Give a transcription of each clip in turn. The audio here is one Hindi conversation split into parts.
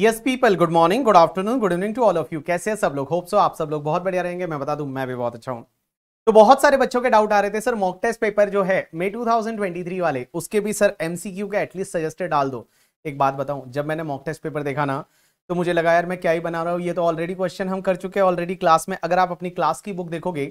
Yes people good morning good afternoon good evening to all of you कैसे सब लोग होप सो आप सब लोग बहुत बढ़िया रहेंगे मैं बता दूं मैं भी बहुत अच्छा हूं तो बहुत सारे बच्चों के डाउट आ रहे थे सर मॉक टेस्ट पेपर जो है मे 2023 वाले उसके भी सर एमसीक्यू का एटलीस्ट सजेस्टेड डाल दो एक बात बताऊं जब मैंने मॉक टेस्ट पेपर देखा ना तो मुझे लगा यार मैं क्या ही बना रहा हूँ ये तो ऑलरेडी क्वेश्चन हम कर चुके हैं ऑलरेडी क्लास में अगर आप अपनी क्लास की बुक देखोगे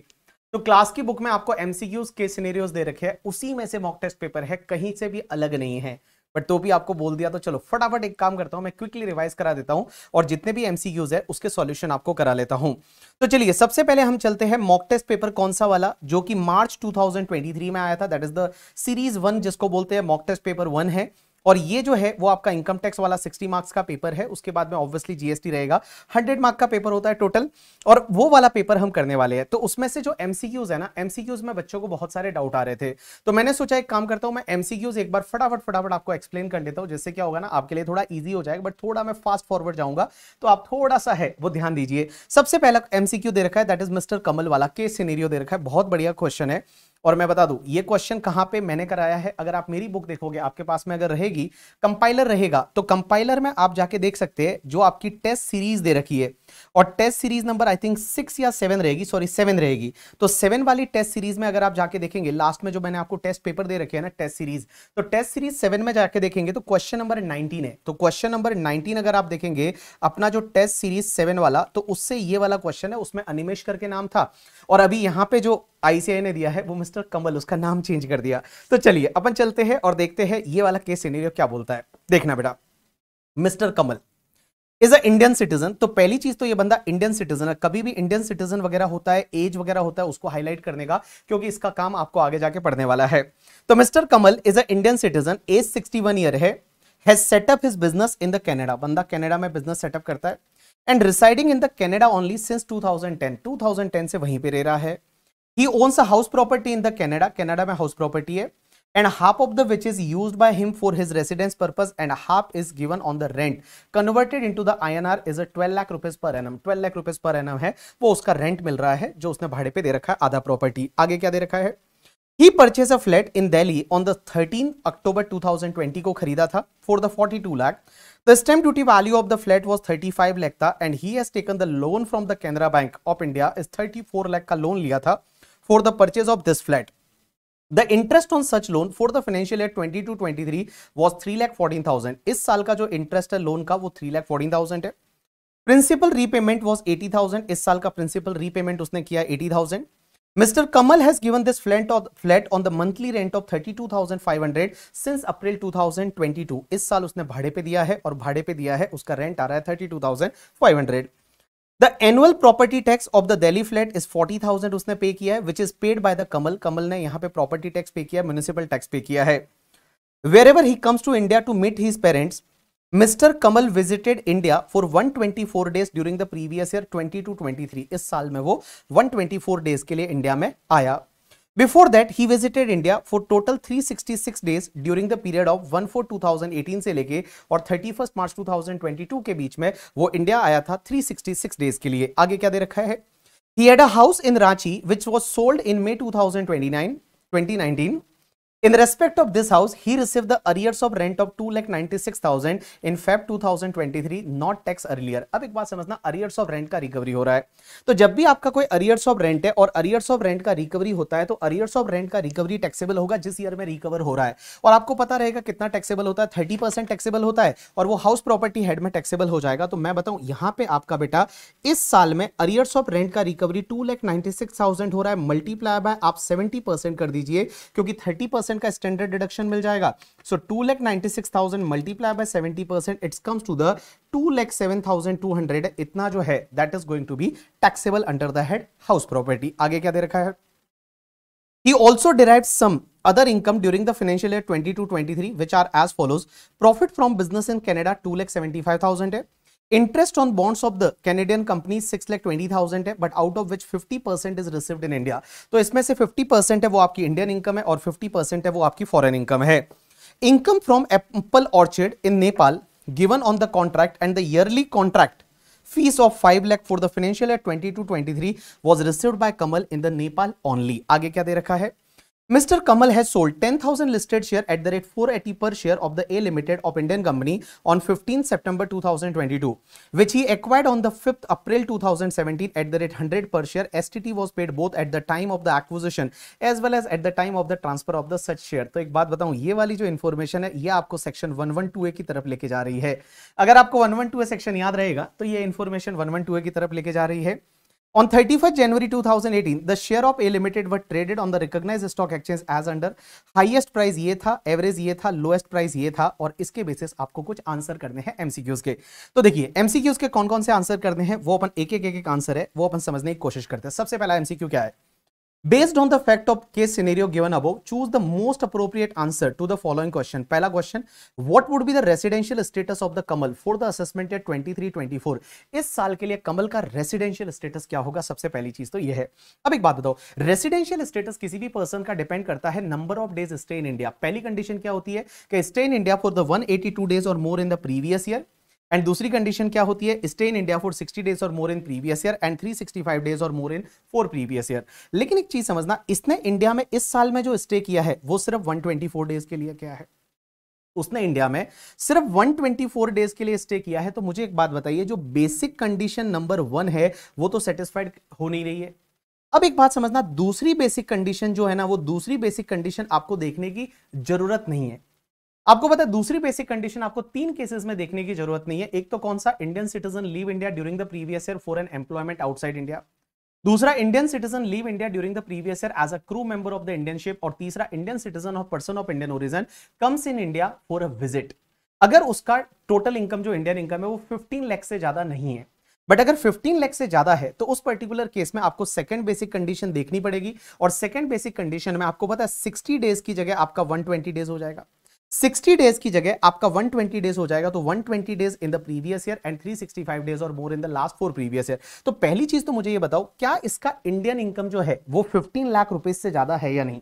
तो क्लास की बुक में आपको एमसीक्यूज के सीनेरियोज दे रखे हैं उसी में से मॉक टेस्ट पेपर है कहीं से भी अलग नहीं है बट तो भी आपको बोल दिया तो चलो फटाफट एक काम करता हूं मैं क्विकली रिवाइज करा देता हूं और जितने भी एमसीक्यूज है उसके सॉल्यूशन आपको करा लेता हूं तो चलिए सबसे पहले हम चलते हैं मॉक टेस्ट पेपर कौन सा वाला जो कि मार्च 2023 में आया था that is the series one जिसको बोलते हैं मॉक टेस्ट पेपर वन है और ये जो है वो आपका इनकम टैक्स वाला 60 मार्क्स का पेपर है उसके बाद में ऑब्वियसली जीएसटी रहेगा 100 मार्क का पेपर होता है टोटल और वो वाला पेपर हम करने वाले हैं तो उसमें से जो एमसीक्यूज है ना एमसीक्यूज में बच्चों को बहुत सारे डाउट आ रहे थे तो मैंने सोचा एक काम करता हूं मैं एमसीक्यूज एक बार फटाफट फटाफट आपको एक्सप्लेन कर देता हूं जिससे क्या होगा ना आपके लिए थोड़ा ईजी हो जाएगा बट थोड़ा मैं फास्ट फॉरवर्ड जाऊंगा तो आप थोड़ा सा है वो ध्यान दीजिए सबसे पहला एमसीक्यू दे रखा है दैट इज मिस्टर कमल वाला के सीनेरियो दे रखा है बहुत बढ़िया क्वेश्चन है और मैं बता दूं ये क्वेश्चन कहां पे मैंने कराया है अगर आप मेरी बुक देखोगे आपके पास में अगर रहेगी कंपाइलर रहेगा तो कंपाइलर में आप जाके देख सकते हैं जो आपकी टेस्ट सीरीज दे रखी है और test series number I think six या सेवन रहेगी सॉरी सेवन रहेगी तो सेवन वाली टेस्ट सीरीज में अगर आप जाके देखेंगे लास्ट में जो मैंने आपको टेस्ट पेपर दे रखे है ना टेस्ट सीरीज तो टेस्ट सीरीज सेवन में जाके देखेंगे तो क्वेश्चन नंबर नाइनटीन है तो क्वेश्चन नंबर नाइनटीन अगर आप देखेंगे अपना जो टेस्ट सीरीज सेवन वाला तो उससे ये वाला क्वेश्चन है उसमें अनिमेश करके नाम था और अभी यहाँ पे जो आईसीआई ने दिया है वो मिस्टर कमल उसका नाम चेंज कर दिया तो चलिए अपन चलते हैं और देखते हैं ये वाला केस सिनेरियो क्या बोलता है देखना बेटा mister Kamal is a Indian citizen तो पहली चीज तो ये बंदा इंडियन सिटीजन है कभी भी इंडियन सिटीजन वगैरह होता है एज वगैरह होता है उसको हाईलाइट करने का क्योंकि इसका काम आपको आगे जाके पढ़ने वाला है तो mister Kamal is a Indian citizen age 61 year है has setup his business in the Canada बंदा कैनेडा में बिजनेस सेटअप करता है and residing in the Canada only since 2010 2010 से वहीं पे रह रहा है he owns a house property in the Canada Canada में हाउस प्रॉपर्टी है and half of the which is use by him for his residence purpose and half is given on the rent converted in to the I is a twelve lakh rupees per annum lakh rupees per annum है वो उसका रेंट मिल रहा है जो उसने भाड़े पे दे रखा है आधा प्रॉपर्टी आगे क्या दे रखा है he purchase a flat in Delhi on the thirteen October two thousand twenty को खरीदा था for the forty two lakh the stamp duty value of the flat was thirty five lakh था and he has taken the loan from the Canara bank of India is thirty four lakh का लोन लिया था for the purchase of this flat the interest on such loan for the financial year 22 two was three lakh fourteen thousand इस साल का जो इंटरेस्ट है लोन का वो लैख फोर्टीन थाउजेंड है प्रिंसिपल रीपेमेंट एटी थाउजेंड इस साल का प्रिंसिपल रीपेमेंट उसने किया 80,000 flat on the monthly rent of thirty two thousand five hundred since April two thousand twenty two इस साल उसने भाड़े पे दिया है और भाड़े पे दिया है उसका रेंट आ रहा है hundred the annual property tax of the Delhi flat is forty thousand उसने पे किया है which is paid by the Kamal Kamal ने यहां पे प्रॉपर्टी टैक्स पे किया म्यूनिसिपल टैक्स पे किया है wherever he comes to India to meet his parents mister Kamal visited India for 124 days during the previous year 20 two 23 इस साल में वो 124 डेज के लिए इंडिया में आया Before that, he visited India for total 366 days during the period of 1 4 2018 से लेके और 31 मार्च 2022 के बीच में वो इंडिया आया था 366 डेज के लिए आगे क्या दे रखा है He had a house in Ranchi which was sold in May 2029 2019 In respect of this house, he received the arrears of rent of thousand in Feb three, not tax earlier. अब एक बात समझना arrears of rent का रिकवरी हो रहा है तो जब भी आपका कोई arrears of rent है और arrears of rent का रिकवरी होता है तो arrears of rent का रिकवरी टैक्सेबल होगा जिस year में recover हो रहा है और आपको पता रहेगा कितना टैक्सेबल होता है थर्टी परसेंट टैक्सेबल होता है और वो हाउस प्रॉपर्टी हेड में taxable हो जाएगा तो मैं बताऊँ यहाँ पे आपका बेटा इस साल में अरियर्स ऑफ रेंट का रिकवरी टू हो रहा है multiply by आप सेवेंटी कर दीजिए क्योंकि थर्टी परसेंट का स्टैंडर्ड डिडक्शन मिल जाएगा so two lakh ninety six thousand multiply by seventy percent it's comes to the two lakh seven thousand two hundred इतना जो है that is going to be taxable under the head house property आगे क्या दे रखा है He also derived some other income during the financial year 22-23 which are as follows. Profit from business in Canada lakh 2,75,000 thousand. Interest on bonds of the Canadian company six lakh twenty thousand है but out of which fifty percent is received in India तो इसमें से फिफ्टी परसेंट है वो आपकी इंडियन इनकम है और फिफ्टी परसेंट है वो आपकी फॉरन इनकम है income from apple orchard in Nepal given on the contract and the yearly contract fee of five 5 for the financial twenty two twenty three was received by Kamal in the Nepal only आगे क्या दे रखा है Mr. Kamal has sold 10,000 listed share at the rate 480 per share of the A Limited of Indian company on 15 September 2022, which he acquired on the 5th April 2017 at the rate 100 per share. STT was paid both at the time of the acquisition as well as at the time of the transfer of the such share. तो एक बात बताऊं ये वाली जो इन्फॉर्मेशन है ये आपको सेक्शन 112A की तरफ लेके जा रही है अगर आपको 112A सेक्शन याद रहेगा तो ये इन्फॉर्मेशन 112A की तरफ लेके जा रही है On 31st January 2018, the share of A Limited were traded on the recognized stock exchange as under highest price ये था average ये था lowest price ये था और इसके basis आपको कुछ answer करने हैं MCQs के तो देखिए MCQs के कौन कौन से answer करने हैं वो अपन एक एक एक, एक आंसर है वो अपन समझने की कोशिश करते हैं सबसे पहला MCQ क्या है based on the fact of case scenario given above choose the most appropriate answer to the following question पहला question what would be the residential status of the Kamal for the assessment three 23 24 इस साल के लिए कमल का रेसिडेंशियल स्टेटस क्या होगा सबसे पहली चीज तो यह है अब एक बात बताओ रेसिडेंशियल स्टेटस किसी भी पर्सन का डिपेंड करता है number of days stay in India पहली कंडीशन क्या होती है कि stay in India for the two days और more in the previous year and दूसरी कंडीशन क्या होती है stay in India for 60 days और more in previous year and 365 days और more in four previous year लेकिन एक चीज समझना इसने इंडिया में इस साल में जो स्टे किया है वो सिर्फ 124 डेज के लिए क्या है उसने इंडिया में सिर्फ 124 डेज के लिए स्टे किया है तो मुझे एक बात बताइए जो बेसिक कंडीशन नंबर वन है वो तो सेटिस्फाइड हो नहीं रही है अब एक बात समझना दूसरी बेसिक कंडीशन जो है ना वो दूसरी बेसिक कंडीशन आपको देखने की जरूरत नहीं है आपको पता है दूसरी बेसिक कंडीशन आपको तीन केसेस में देखने की जरूरत नहीं है एक तो कौन सा Indian citizen leave India during the previous year for an employment outside India दूसरा Indian citizen leave India during the previous year as a crew member of the Indian ship और तीसरा Indian citizen of person of Indian origin comes in India for a visit अगर उसका टोटल इनकम जो इंडियन इनकम है वो 15 लाख से ज्यादा नहीं है बट अगर 15 लाख से ज्यादा है तो उस पर्टिकुलर केस में आपको सेकंड बेसिक कंडीशन देखनी पड़ेगी और सेकंड बेसिक कंडीशन में आपको पता है 60 डेज की जगह आपका 120 डेज हो जाएगा 60 डेज की जगह आपका 120 डेज हो जाएगा तो 120 days in the previous year and 365 days और more in the last four previous year तो पहली चीज तो मुझे ये बताओ क्या इसका इंडियन इनकम जो है वो 15 लाख रुपए से ज्यादा है या नहीं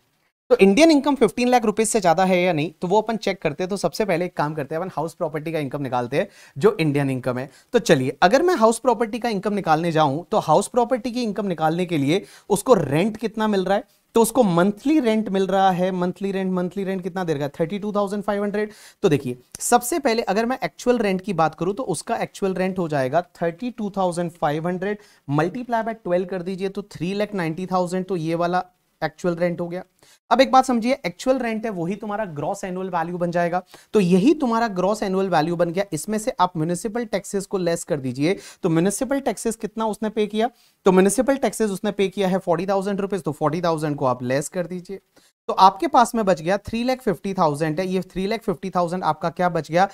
तो इंडियन इनकम 15 लाख रुपए से ज्यादा है या नहीं तो वो अपन चेक करते हैं तो सबसे पहले एक काम करते हैं अपन हाउस प्रॉपर्टी का इनकम निकालते हैं जो इंडियन इनकम है तो चलिए अगर मैं हाउस प्रॉपर्टी का इनकम निकालने जाऊं तो हाउस प्रॉपर्टी की इनकम निकालने के लिए उसको रेंट कितना मिल रहा है तो उसको मंथली रेंट मिल रहा है मंथली रेंट मंथली रेंट कितना दे रहा thirty two thousand five hundred तो देखिए सबसे पहले अगर मैं एक्चुअल रेंट की बात करूं तो उसका एक्चुअल रेंट हो जाएगा thirty two thousand five hundred multiply by twelve कर दीजिए तो थ्री लैख नाइनटी थाउजेंड तो ये वाला एक्चुअल रेंट हो गया अब एक बात समझिए एक्चुअल रेंट है वही तुम्हारा ग्रॉस एनुअल वैल्यू बन जाएगा तो यही तुम्हारा ग्रॉस एनुअल वैल्यू बन गया इसमें से आप म्यूनिसिपल टैक्सेस को लेस कर दीजिए तो म्यूनिसिपल टैक्सेस कितना उसने पे किया तो म्यूनिसिपल टैक्सेस उसने पे किया है फोर्टी थाउजेंड रुपीज तो फोर्टी थाउजेंड को आप लेस कर दीजिए तो आपके पास में बच गया थ्री लैख फिफ्टी थाउजेंड है ये थ्री लैख फिफ्टी थाउजेंड आपका क्या बच गया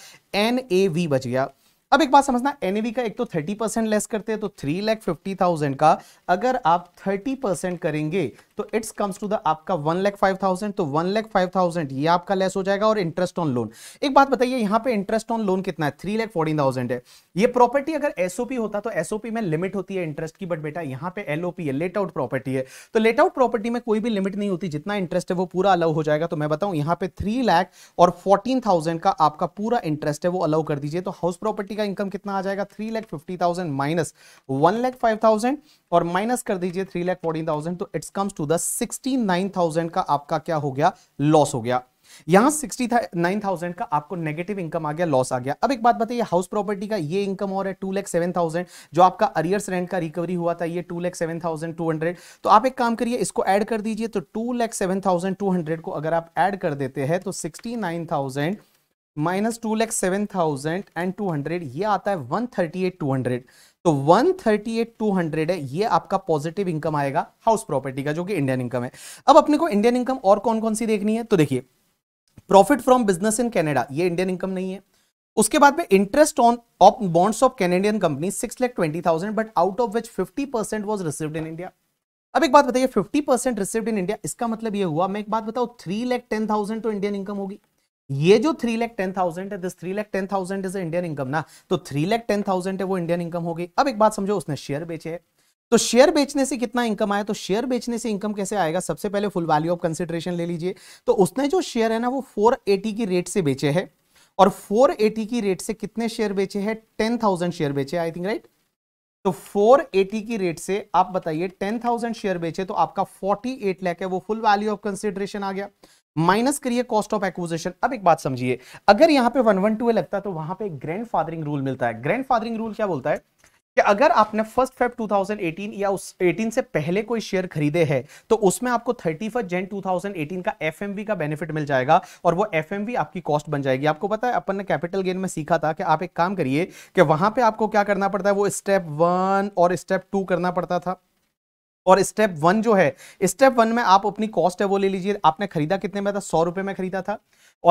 एन ए वी बच गया अब एक बात समझना एनएवी का एक तो थर्टी परसेंट लेस करते हैं तो थ्री लैख फिफ्टी थाउजेंड का अगर आप थर्टी परसेंट करेंगे तो इट्स कम्स टू द आपका वन लैख फाइव थाउजेंड तो वन लैख फाइव थाउजेंड ये आपका लेस हो जाएगा और इंटरेस्ट ऑन लोन एक बात बताइए यहाँ पे इंटरेस्ट ऑन लोन कितना है थ्री लैख फोर्टीन थाउजेंड है ये प्रॉपर्टी अगर एसओपी होता तो एसओपी में लिमिट होती है इंटरेस्ट की बट बेटा यहाँ पे एलओपी है लेट आउट प्रॉपर्टी है तो लेट आउट प्रॉपर्टी में कोई भी लिमिट नहीं होती जितना इंटरेस्ट है वो पूरा अलाउ हो जाएगा तो मैं बताऊँ यहाँ पे थ्री लैख और फोर्टीन थाउजेंड का आपका पूरा इंटरेस्ट है वो अलाउ कर दीजिए तो हाउस प्रॉपर्टी का इनकम कितना आ जाएगा three lakh fifty thousand minus one lakh five thousand और माइनस कर दीजिए थ्री लैख फोर्टीन थाउजेंड तो it's comes to two sixty nine thousand का आपका क्या हो गया लॉस हो गया यहां सिक्सटी नाइन थाउजेंड का आपको नेगेटिव इनकम आ गया लॉस आ गया अब एक बात बताइए हाउस प्रॉपर्टी का ये इनकम और है टू लैख सेवन थाउजेंड जो आपका अरियर्स रेंट का रिकवरी हुआ था ये two lakh seven thousand two hundred तो आप एक काम करिए इसको ऐड कर दीजिए तो two lakh seven thousand two hundred को अगर आप ऐड कर देते हैं तो sixty nine thousand minus two lakh seven thousand and two hundred ये आता है one thirty eight two hundred तो 138 200 है ये आपका पॉजिटिव इनकम आएगा हाउस प्रॉपर्टी का जो कि इंडियन इनकम है अब अपने को इंडियन इनकम और कौन कौन सी देखनी है तो देखिए profit from business in Canada ये इंडियन इनकम नहीं है उसके बाद में interest on of bonds of Canadian company six lakh twenty thousand but out of which fifty percent was received in India अब एक बात बताइए fifty percent received in India इसका मतलब ये हुआ मैं एक बात बताऊं थ्री लैख टेन थाउजेंड तो इंडियन इनकम होगी ये जो थ्री लैख टेन थाउजेंड है this three lakh ten thousand is Indian income ना तो थ्री लैख टेन थाउजेंड है वो इंडियन इनकम हो गई अब एक बात समझो उसने शेयर बेचे तो शेयर बेचने से कितना इनकम आया तो शेयर बेचने से इनकम कैसे आएगा सबसे पहले फुल वैल्यू ऑफ कंसिडरेशन ले लीजिए तो उसने जो शेयर है ना वो 480 की रेट से बेचे है और 480 की रेट से कितने शेयर बेचे हैं 10,000 शेयर बेचे आई थिंक राइट तो 480 की रेट से आप बताइए 10,000 शेयर बेचे तो आपका 48 लाख है वो फुल वैल्यू ऑफ कंसिडरेशन आ गया माइनस करिए कॉस्ट ऑफ एक्विजिशन अब एक बात समझिए अगर यहां पे वन वन टू लगता है तो वहां पे ग्रैंड फादरिंग रूल मिलता है ग्रैंड फादरिंग रूल क्या बोलता है कि अगर आपने फर्स्ट फेब 2018 या उस 18 से पहले कोई शेयर खरीदे हैं तो उसमें आपको थर्टी फर्स्ट जेन टू का एफ का बेनिफिट मिल जाएगा और वो एफ आपकी कॉस्ट बन जाएगी आपको पता है अपन ने कैपिटल गेन में सीखा था कि आप एक काम करिए कि वहां पे आपको क्या करना पड़ता है वो स्टेप वन और स्टेप टू करना पड़ता था और स्टेप वन जो है स्टेप वन में आप अपनी कॉस्ट है वो ले लीजिए आपने खरीदा कितने में था सौ रुपए में खरीदा था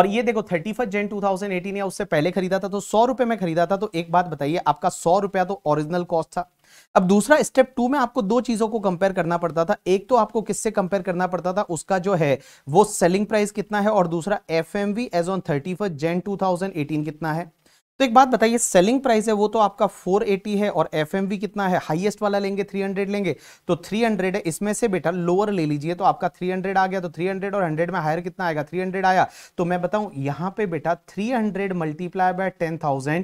और ये देखो thirty first Jan thousand eighteen या उससे पहले खरीदा था तो सौ रुपए में खरीदा था तो एक बात बताइए आपका सौ रुपया तो ओरिजिनल कॉस्ट था अब दूसरा स्टेप टू में आपको दो चीजों को कंपेयर करना पड़ता था एक तो आपको किससे कंपेयर करना पड़ता था उसका जो है वो सेलिंग प्राइस कितना है और दूसरा F M V as on thirty first Jan two कितना है तो एक बात बताइए सेलिंग प्राइस है वो तो आपका 480 है और एफ कितना है हाईएस्ट वाला लेंगे 300 लेंगे तो 300 है इसमें से बेटा लोअर ले लीजिए तो आपका 300 आ गया तो 300 और 100 में हायर कितना आएगा 300 आया तो मैं बताऊं यहां पे बेटा 300 हंड्रेड मल्टीप्लाई बाय टेन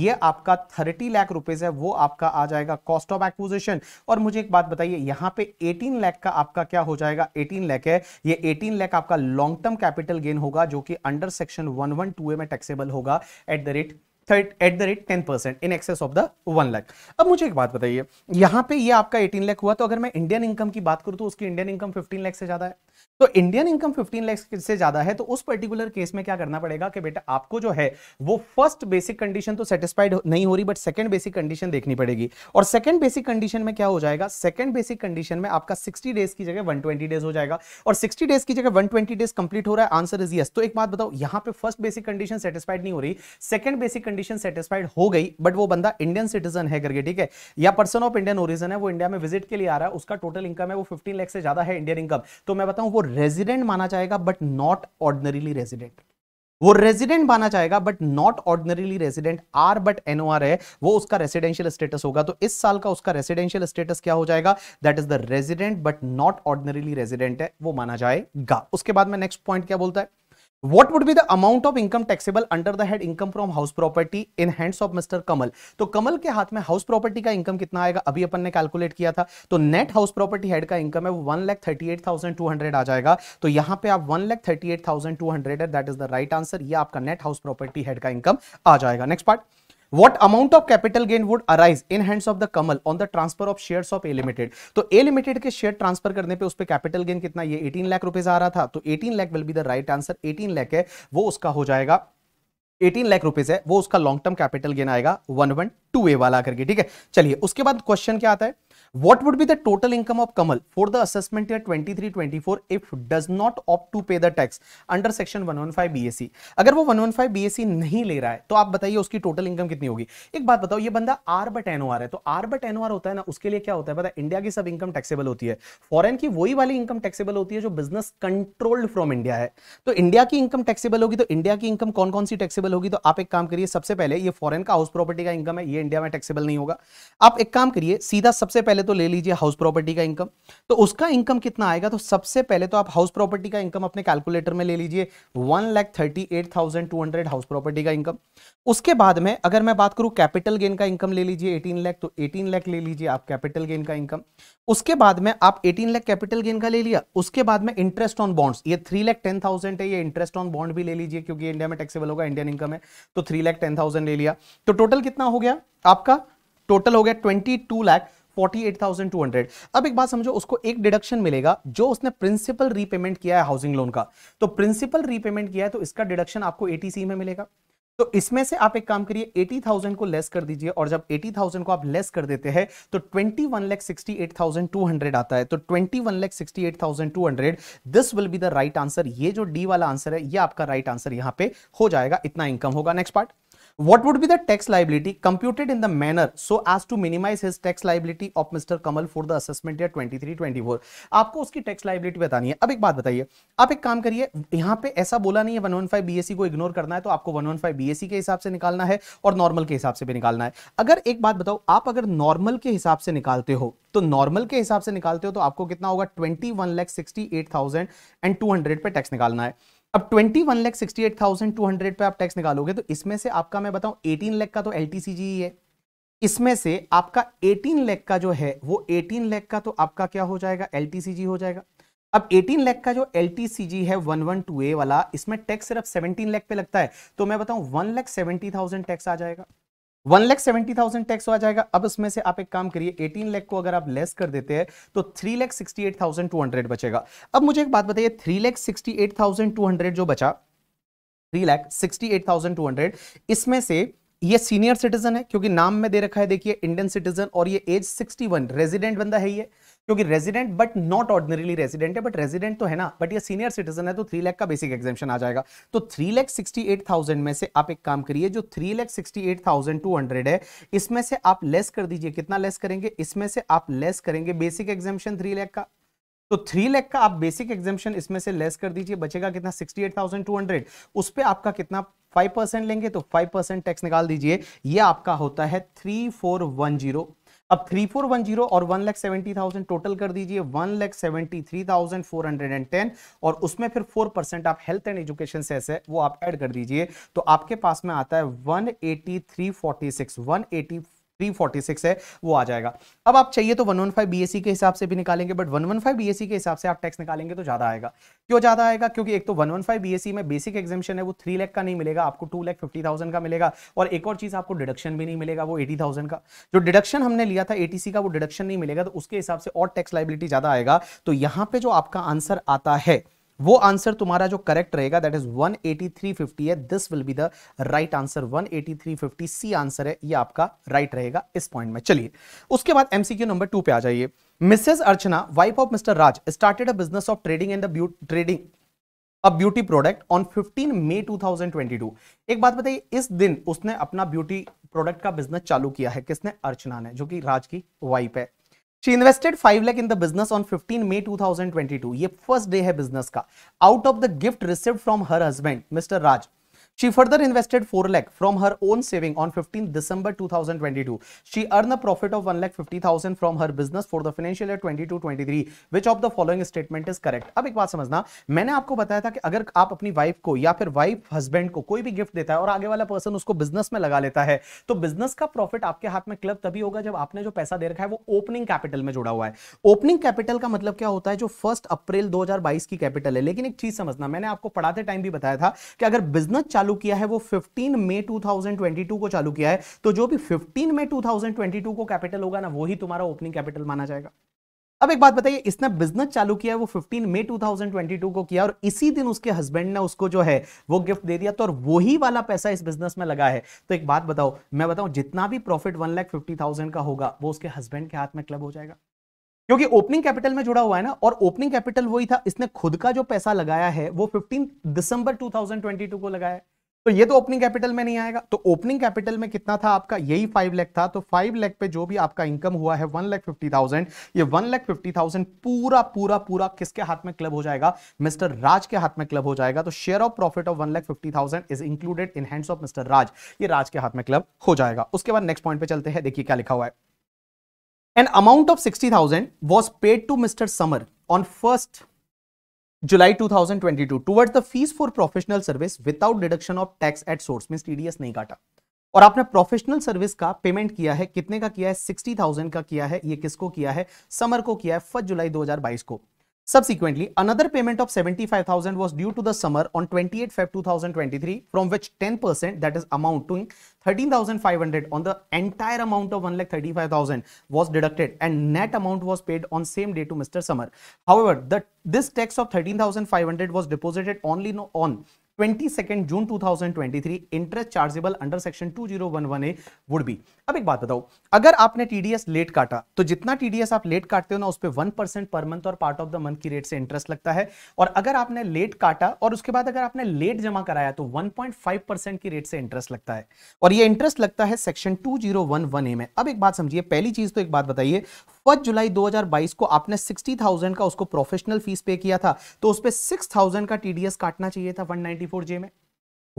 ये आपका थर्टी लाख रुपीज है वो आपका आ जाएगा कॉस्ट ऑफ एक्विजिशन और मुझे एक बात बताइए यहाँ पे एटीन लैख का आपका क्या हो जाएगा एटीन लैख है ये एटीन लैख आपका लॉन्ग टर्म कैपिटल गेन होगा जो कि अंडर सेक्शन वन में टैक्सेबल होगा at the rate at the rate ten percent in excess of the one lakh अब मुझे एक बात बताइए यहां पे ये यह आपका एटीन लाख हुआ तो अगर मैं इंडियन इनकम की बात करूं तो उसकी इंडियन इनकम फिफ्टीन लाख से ज़्यादा है तो इंडियन इनकम 15 लाख से ज्यादा है तो उस पर्टिकुलर केस में क्या करना पड़ेगा कि बेटा आपको जो है वो फर्स्ट बेसिक कंडीशन तो सेटिस्फाइड नहीं हो रही बट सेकंड बेसिक कंडीशन देखनी पड़ेगी और सेकंड बेसिक कंडीशन में क्या हो जाएगा सेकंड बेसिक कंडीशन में आपका सिक्सटी डेज की जगह वन डेज हो जाएगा और सिक्सटी डेज की जगह वन डेज कंप्लीट हो रहा है आंसर इज यस तो एक बात बताओ यहां पर फर्स्ट बेसिक कंडीशन सेटिस्फाइड नहीं हो रही सेकंड बेसिक कंडीशन सेटिस्फाइड हो गई बट वो बंदा इंडियन सिटीजन है करके ठीक है या पर्सन ऑफ इंडियन ओरिजन है वो इंडिया में विजिट के लिए आ रहा है उसका टोटल इनकम है वो फिफ्टीन लैख से ज्यादा है इंडियन इनकम तो मैं बताऊँ वो रेजिडेंट माना जाएगा बट नॉट ऑर्डनरीली रेजिडेंट वो रेजिडेंट माना जाएगा but not ordinarily resident R but NOR है वो उसका रेसिडेंशियल स्टेटस होगा तो इस साल का उसका रेसिडेंशियल स्टेटस क्या हो जाएगा that is the resident but not ordinarily resident है वो माना जाएगा उसके बाद में नेक्स्ट पॉइंट क्या बोलता है what would be the amount of income taxable under the head income from house property in hands of mister Kamal तो कमल के हाथ में हाउस प्रॉपर्टी का इनकम कितना आएगा अभी अपन ने कैलकुलेट किया था तो नेट हाउस प्रॉपर्टी हेड का इनकम है वो one lakh thirty eight thousand two hundred आ जाएगा तो यहां पर आप one lakh thirty eight thousand two hundred है that is the right answer यह आपका नेट हाउस प्रॉपर्टी हेड का इनकम आ जाएगा next part what amount of capital gain would arise in hands of the Kamal on the transfer of share of a limited तो a limited के शेयर ट्रांसफर करने पे उस पर कैपिटल गेन कितना ये 18 लाख रुपए आ रहा था तो 18 lakh will be the right answer 18 lakh है वो उसका हो जाएगा 18 लाख रुपीज है वो उसका लॉन्ग टर्म कैपिटल गेन आएगा वन वन टू ए वाला करके ठीक है चलिए उसके बाद क्वेश्चन क्या आता है What would be the total income of Kamal for the assessment year 23-24 if does not opt to pay the tax under section 115 BSE? अगर वो 115 BSE नहीं ले रहा है तो आप बताइए उसकी टोटल इनकम कितनी होगी एक बात बताओ ये बंदा आर बट एनओआर है तो आर बट एनओआर होता है ना उसके लिए क्या होता है इंडिया की सब इनकम टैक्सेबल होती है फॉरेन की वही वाली इनकम टैक्सेबल होती है जो बिजनेस कंट्रोल्ड फ्रॉम इंडिया है तो इंडिया की इनकम टैक्सेबल होगी तो इंडिया की इनकम कौन कौन सी टैक्सेबल होगी तो आप एक काम करिए सबसे पहले ये फॉरेन का हाउस प्रॉपर्टी का इनकम है ये इंडिया में टैक्सेबल नहीं होगा आप एक काम करिए सीधा सबसे पहले तो तो ले लीजिए हाउस प्रॉपर्टी का इनकम तो उसका इनकम कितना आएगा तो सबसे पहले तो आप हाउस प्रॉपर्टी का इनकम अपने कैलकुलेटर में ले लीजिए one lakh thirty eight thousand two hundred house property का इनकम उसके बाद में अगर मैं बात करूँ कैपिटल गेन का इनकम ले लीजिए एटीन लैख तो एटीन लैख ले लीजिए आप कैपिटल गेन का इनकम उसके बाद में आप एटीन लैख कैपिटल गेन का ले लिया उसके बाद में इंटरेस्ट ऑन बॉन्ड्स ये थ्री लैख टेन थाउजेंड है ये इंटरेस्ट ऑन बॉन्ड भी ले लीजिए क्योंकि इंडिया में टैक्सेबल होगा इंडियन इनकम है तो थ्री लैख टेन थाउजेंड ले लिया तो टोटल कितना हो गया आपका टोटल हो गया ट्वेंटी टू लैख 48,200 अब एक बात समझो उसको एक डिडक्शन मिलेगा जो उसने प्रिंसिपल रीपेमेंट किया है हाउसिंग लोन का तो प्रिंसिपल रीपेमेंट किया है तो इसका डिडक्शन आपको एटीसी में मिलेगा तो इसमें से आप एक काम करिए 80,000 को लेस कर दीजिए और जब 80,000 को आप लेस कर देते हैं तो 21,68,200 आता है तो 21,68,200 this will be the right answer ये जो डी वाला आंसर है ये आपका राइट right आंसर यहां पे हो जाएगा इतना इनकम होगा next part What would be liability tax in the manner so manner to minimize to minimize his tax liability of Mr. Kamal for the assessment year 23-24? आपको उसकी टैक्स लाइबिलिटी बतानी है अब एक बात बताइए आप एक काम करिए यहाँ पे ऐसा बोला नहीं है 115 बीएससी e को इग्नोर करना है तो आपको वन वन 115 बीएससी के हिसाब से निकालना है और नॉर्मल के हिसाब से भी निकालना है अगर एक बात बताओ आप अगर नॉर्मल के हिसाब से निकालते हो तो नॉर्मल के हिसाब से निकालते हो तो आपको कितना होगा twenty one lakh sixty eight thousand and two hundred पे टैक्स निकालना है अब twenty one lakh sixty eight thousand two hundred पे आप टैक्स निकालोगे तो इसमें से आपका मैं बताऊं एटीन लैख का तो एल टी सी जी ही है इसमें से आपका एटीन लैख का जो है वो एटीन लैख का तो आपका क्या हो जाएगा एल टी सी जी हो जाएगा अब 18 लाख का जो एल है 112A वाला इसमें टैक्स सिर्फ 17 लाख पे लगता है तो मैं बताऊं 1 लाख 70,000 टैक्स आ जाएगा one lakh seventy thousand tax तो आ जाएगा अब इसमें से आप एक काम करिए एटीन लैख को अगर आप लेस कर देते हैं तो three lakh sixty eight thousand two hundred बचेगा अब मुझे एक बात बताइए three lakh sixty eight thousand two hundred जो बचा three lakh sixty eight thousand two hundred इसमें से ये सीनियर सिटीजन है क्योंकि नाम में दे रखा है देखिए इंडियन सिटीजन और ये एज सिक्सटी वन रेजिडेंट बंदा है ये क्योंकि resident but not ordinarily resident है बट रेजिडेंट तो है ना बट ये सीनियर सिटीजन है तो थ्री लैख का बेसिक एग्जामेशन आ जाएगा तो three lakh sixty eight thousand में से आप एक काम करिए जो three lakh sixty eight thousand two hundred है इसमें से आप लेस कर दीजिए कितना लेस करेंगे इसमें से आप लेस करेंगे बेसिक एग्जामेशन थ्री लैख का तो थ्री लैख का आप बेसिक एग्जामेशन इसमें से लेस कर दीजिए बचेगा कितना sixty eight thousand two hundred उस पर आपका कितना फाइव परसेंट लेंगे तो फाइव परसेंट टैक्स निकाल दीजिए ये आपका होता है थ्री फोर वन जीरो अब थ्री फोर वन जीरो और one lakh seventy thousand total कर दीजिए one lakh seventy three thousand four hundred and ten और उसमें फिर फोर परसेंट आप हेल्थ एंड एजुकेशन से ऐसे वो आप ऐड कर दीजिए तो आपके पास में आता है one eighty three forty six one eighty 346 है वो आ जाएगा अब आप चाहिए तो 115 बीएससी e के हिसाब से भी निकालेंगे बट 115 बीएससी के हिसाब से आप टैक्स निकालेंगे तो ज़्यादा आएगा क्यों ज़्यादा आएगा क्योंकि एक तो 115 बीएससी e में बेसिक एग्जामेशन है वो थ्री लाख का नहीं मिलेगा आपको टू लाख फिफ्टी थाउजेंड का मिलेगा और एक और चीज़ आपको डिडक्शन भी नहीं मिलेगा वो एटी थाउजेंड का जो डिडक्शन हमने लिया था एटीसी का वो डिडक्शन नहीं मिलेगा तो उसके हिसाब से और टैक्स लाइबिलिटी ज़्यादा आएगा तो यहाँ पे जो आपका आंसर आता है वो आंसर तुम्हारा जो करेक्ट रहेगा दैट इज 18350 है this will be the right answer 18350 C answer है ये आपका राइट right रहेगा इस पॉइंट में चलिए उसके बाद एमसीक्यू नंबर टू पे आ जाइए Mrs Archana wife of Mr Raj started a business of trading and trading a beauty product on fifteen May two एक बात बताइए इस दिन उसने अपना ब्यूटी प्रोडक्ट का बिजनेस चालू किया है किसने अर्चना ने जो कि राज की वाइफ है she invested five lakh in the business on fifteen May thousand twenty two ये फर्स्ट डे है बिजनेस का out of the gift receive from her husband Mr Raj She further invested 4 lakh from her own saving on 15 December 2022. She earned a profit of 1 lakh 50,000 from her business for the financial year 22-23. Which of the following statement is correct? अब एक बात समझना मैंने आपको बताया था कि अगर आप अपनी वाइफ को या फिर वाइफ हस्बैंड को कोई भी गिफ्ट देता है और आगे वाला पर्सन उसको बिजनेस में लगा लेता है तो बिजनेस का प्रॉफिट आपके हाथ में क्लब तभी होगा जब आपने जो पैसा दे रखा है वो ओपनिंग कैपिटल में जुड़ा हुआ है ओपनिंग कैपिटल का मतलब क्या होता है जो फर्स्ट अप्रैल 2022 की कैपिटल है लेकिन एक चीज समझना मैंने आपको पढ़ाते टाइम भी बताया था कि अगर बिजनेस चालू चालू किया है वो 15 मई 2022 को चालू किया है तो जो भी 15 मई 2022 को कैपिटल होगा ना वही तुम्हारा ओपनिंग कैपिटल माना जाएगा अब एक बात बताइए इसने बिजनेस चालू किया है वो 15 मई 2022 को किया और इसी दिन उसके हस्बैंड ने उसको जो है वो गिफ्ट दे दिया तो और वही वाला पैसा इस बिजनेस में लगा है तो एक बात बताओ मैं बताऊं जितना भी profit one lakh fifty thousand का होगा वो उसके हस्बैंड के हाथ में क्लब हो जाएगा क्योंकि ओपनिंग कैपिटल में जुड़ा हुआ है ना और ओपनिंग कैपिटल वही था इसने खुद का जो पैसा लगाया है वो फिफ्टीन दिसंबर टू को लगाया है तो ये तो ओपनिंग कैपिटल में नहीं आएगा तो ओपनिंग कैपिटल में कितना था आपका यही फाइव लैख था तो फाइव लैख पे जो भी आपका इनकम हुआ है वन लैख फिफ्टी थाउजेंड ये वन लैख फिफ्टी थाउजेंड पूरा पूरा पूरा किसके हाथ में क्लब हो जाएगा मिस्टर राज के हाथ में क्लब हो जाएगा तो share of profit of one lakh fifty thousand is included in hands of Mr Raj ये राज के हाथ में क्लब हो जाएगा उसके बाद नेक्स्ट पॉइंट पे चलते हैं देखिए क्या लिखा हुआ है an amount of sixty thousand was paid to Mr Samar on first July 2022 toward the fees for professional service without deduction of tax at source mean TDS नहीं काटा और आपने प्रोफेशनल सर्विस का पेमेंट किया है कितने का किया है सिक्सटी थाउजेंड का किया है ये किसको किया है समर को किया है फर्स्ट जुलाई 2022 को Subsequently, another payment of 75,000 was due to the summer on 28 Feb 2023, from which 10% that is amounting 13,500 on the entire amount of 1,35,000 was deducted and net amount was paid on same day to Mr. Summer. However, the, this tax of 13,500 was deposited only on twenty second June two thousand twenty three interest chargeable under section two zero one one A would be अब एक बात बताओ अगर आपने टीडीएस लेट काटा तो जितना टीडीएस आप लेट काटते हो ना उस पर वन परसेंट पर मंथ और पार्ट ऑफ द मंथ की रेट से इंटरेस्ट लगता है और अगर आपने लेट काटा और उसके बाद अगर आपने लेट जमा कराया तो वन पॉइंट फाइव परसेंट की रेट से इंटरेस्ट लगता है और यह इंटरेस्ट लगता है section two zero one one A में अब एक बात समझिए पहली चीज तो एक बात बताइए फर्स्ट जुलाई 2022 को आपने 60,000 का उसको प्रोफेशनल फीस पे किया था तो उस पर सिक्स का टीडीएस काटना चाहिए था 194 जे में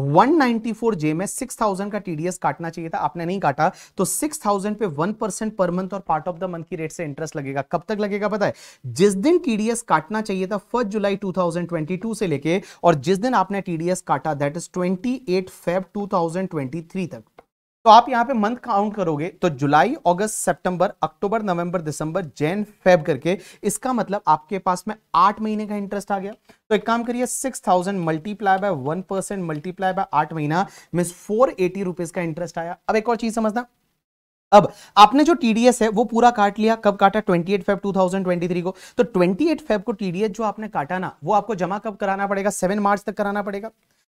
194 जे में 6000 का टीडीएस काटना चाहिए था आपने नहीं काटा तो 6000 पे 1 परसेंट पर मंथ और पार्ट ऑफ द मंथ की रेट से इंटरेस्ट लगेगा कब तक लगेगा पता है जिस दिन टीडीएस काटना चाहिए था फर्स्ट जुलाई 2022 से लेके और जिस दिन आपने टीडीएस काटा दैट इज 28 फेब 2023 तक तो आप यहां पे मंथ काउंट करोगे तो जुलाई अगस्त सितंबर अक्टूबर नवंबर दिसंबर जैन फेब करके इसका मतलब आपके पास में आठ महीने का इंटरेस्ट आ गया तो एक काम करिए six thousand multiply by one percent multiply by आठ महीना मीन फोर एटी रुपीज का इंटरेस्ट आया अब एक और चीज समझना अब आपने जो टीडीएस है वो पूरा काट लिया कब काटा 28 फेब 2023 को तो 28 फेब को टीडीएस जो आपने काटा ना वो आपको जमा कब कराना पड़ेगा 7 मार्च तक कराना पड़ेगा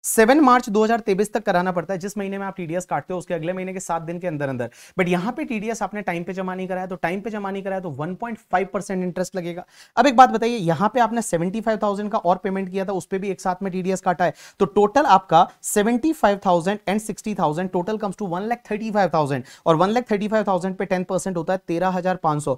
सेवन मार्च 2023 तक कराना पड़ता है जिस महीने में आप टीडीएस काटते हो उसके अगले महीने के सात दिन के अंदर अंदर बट यहां पे टीडीएस आपने टाइम पे जमा नहीं कराया तो टाइम पे जमा नहीं कराया तो 1.5 परसेंट इंटरेस्ट लगेगा अब एक बात बताइए यहां पे आपने 75,000 का और पेमेंट किया था उस पर भी एक साथ में टीडीएस काटा है तो टोटल आपका seventy and sixty total comes to one lakh thirty five thousand और one lakh thirty five thousand पे टेन परसेंट होता है तेरह हजार पांच सौ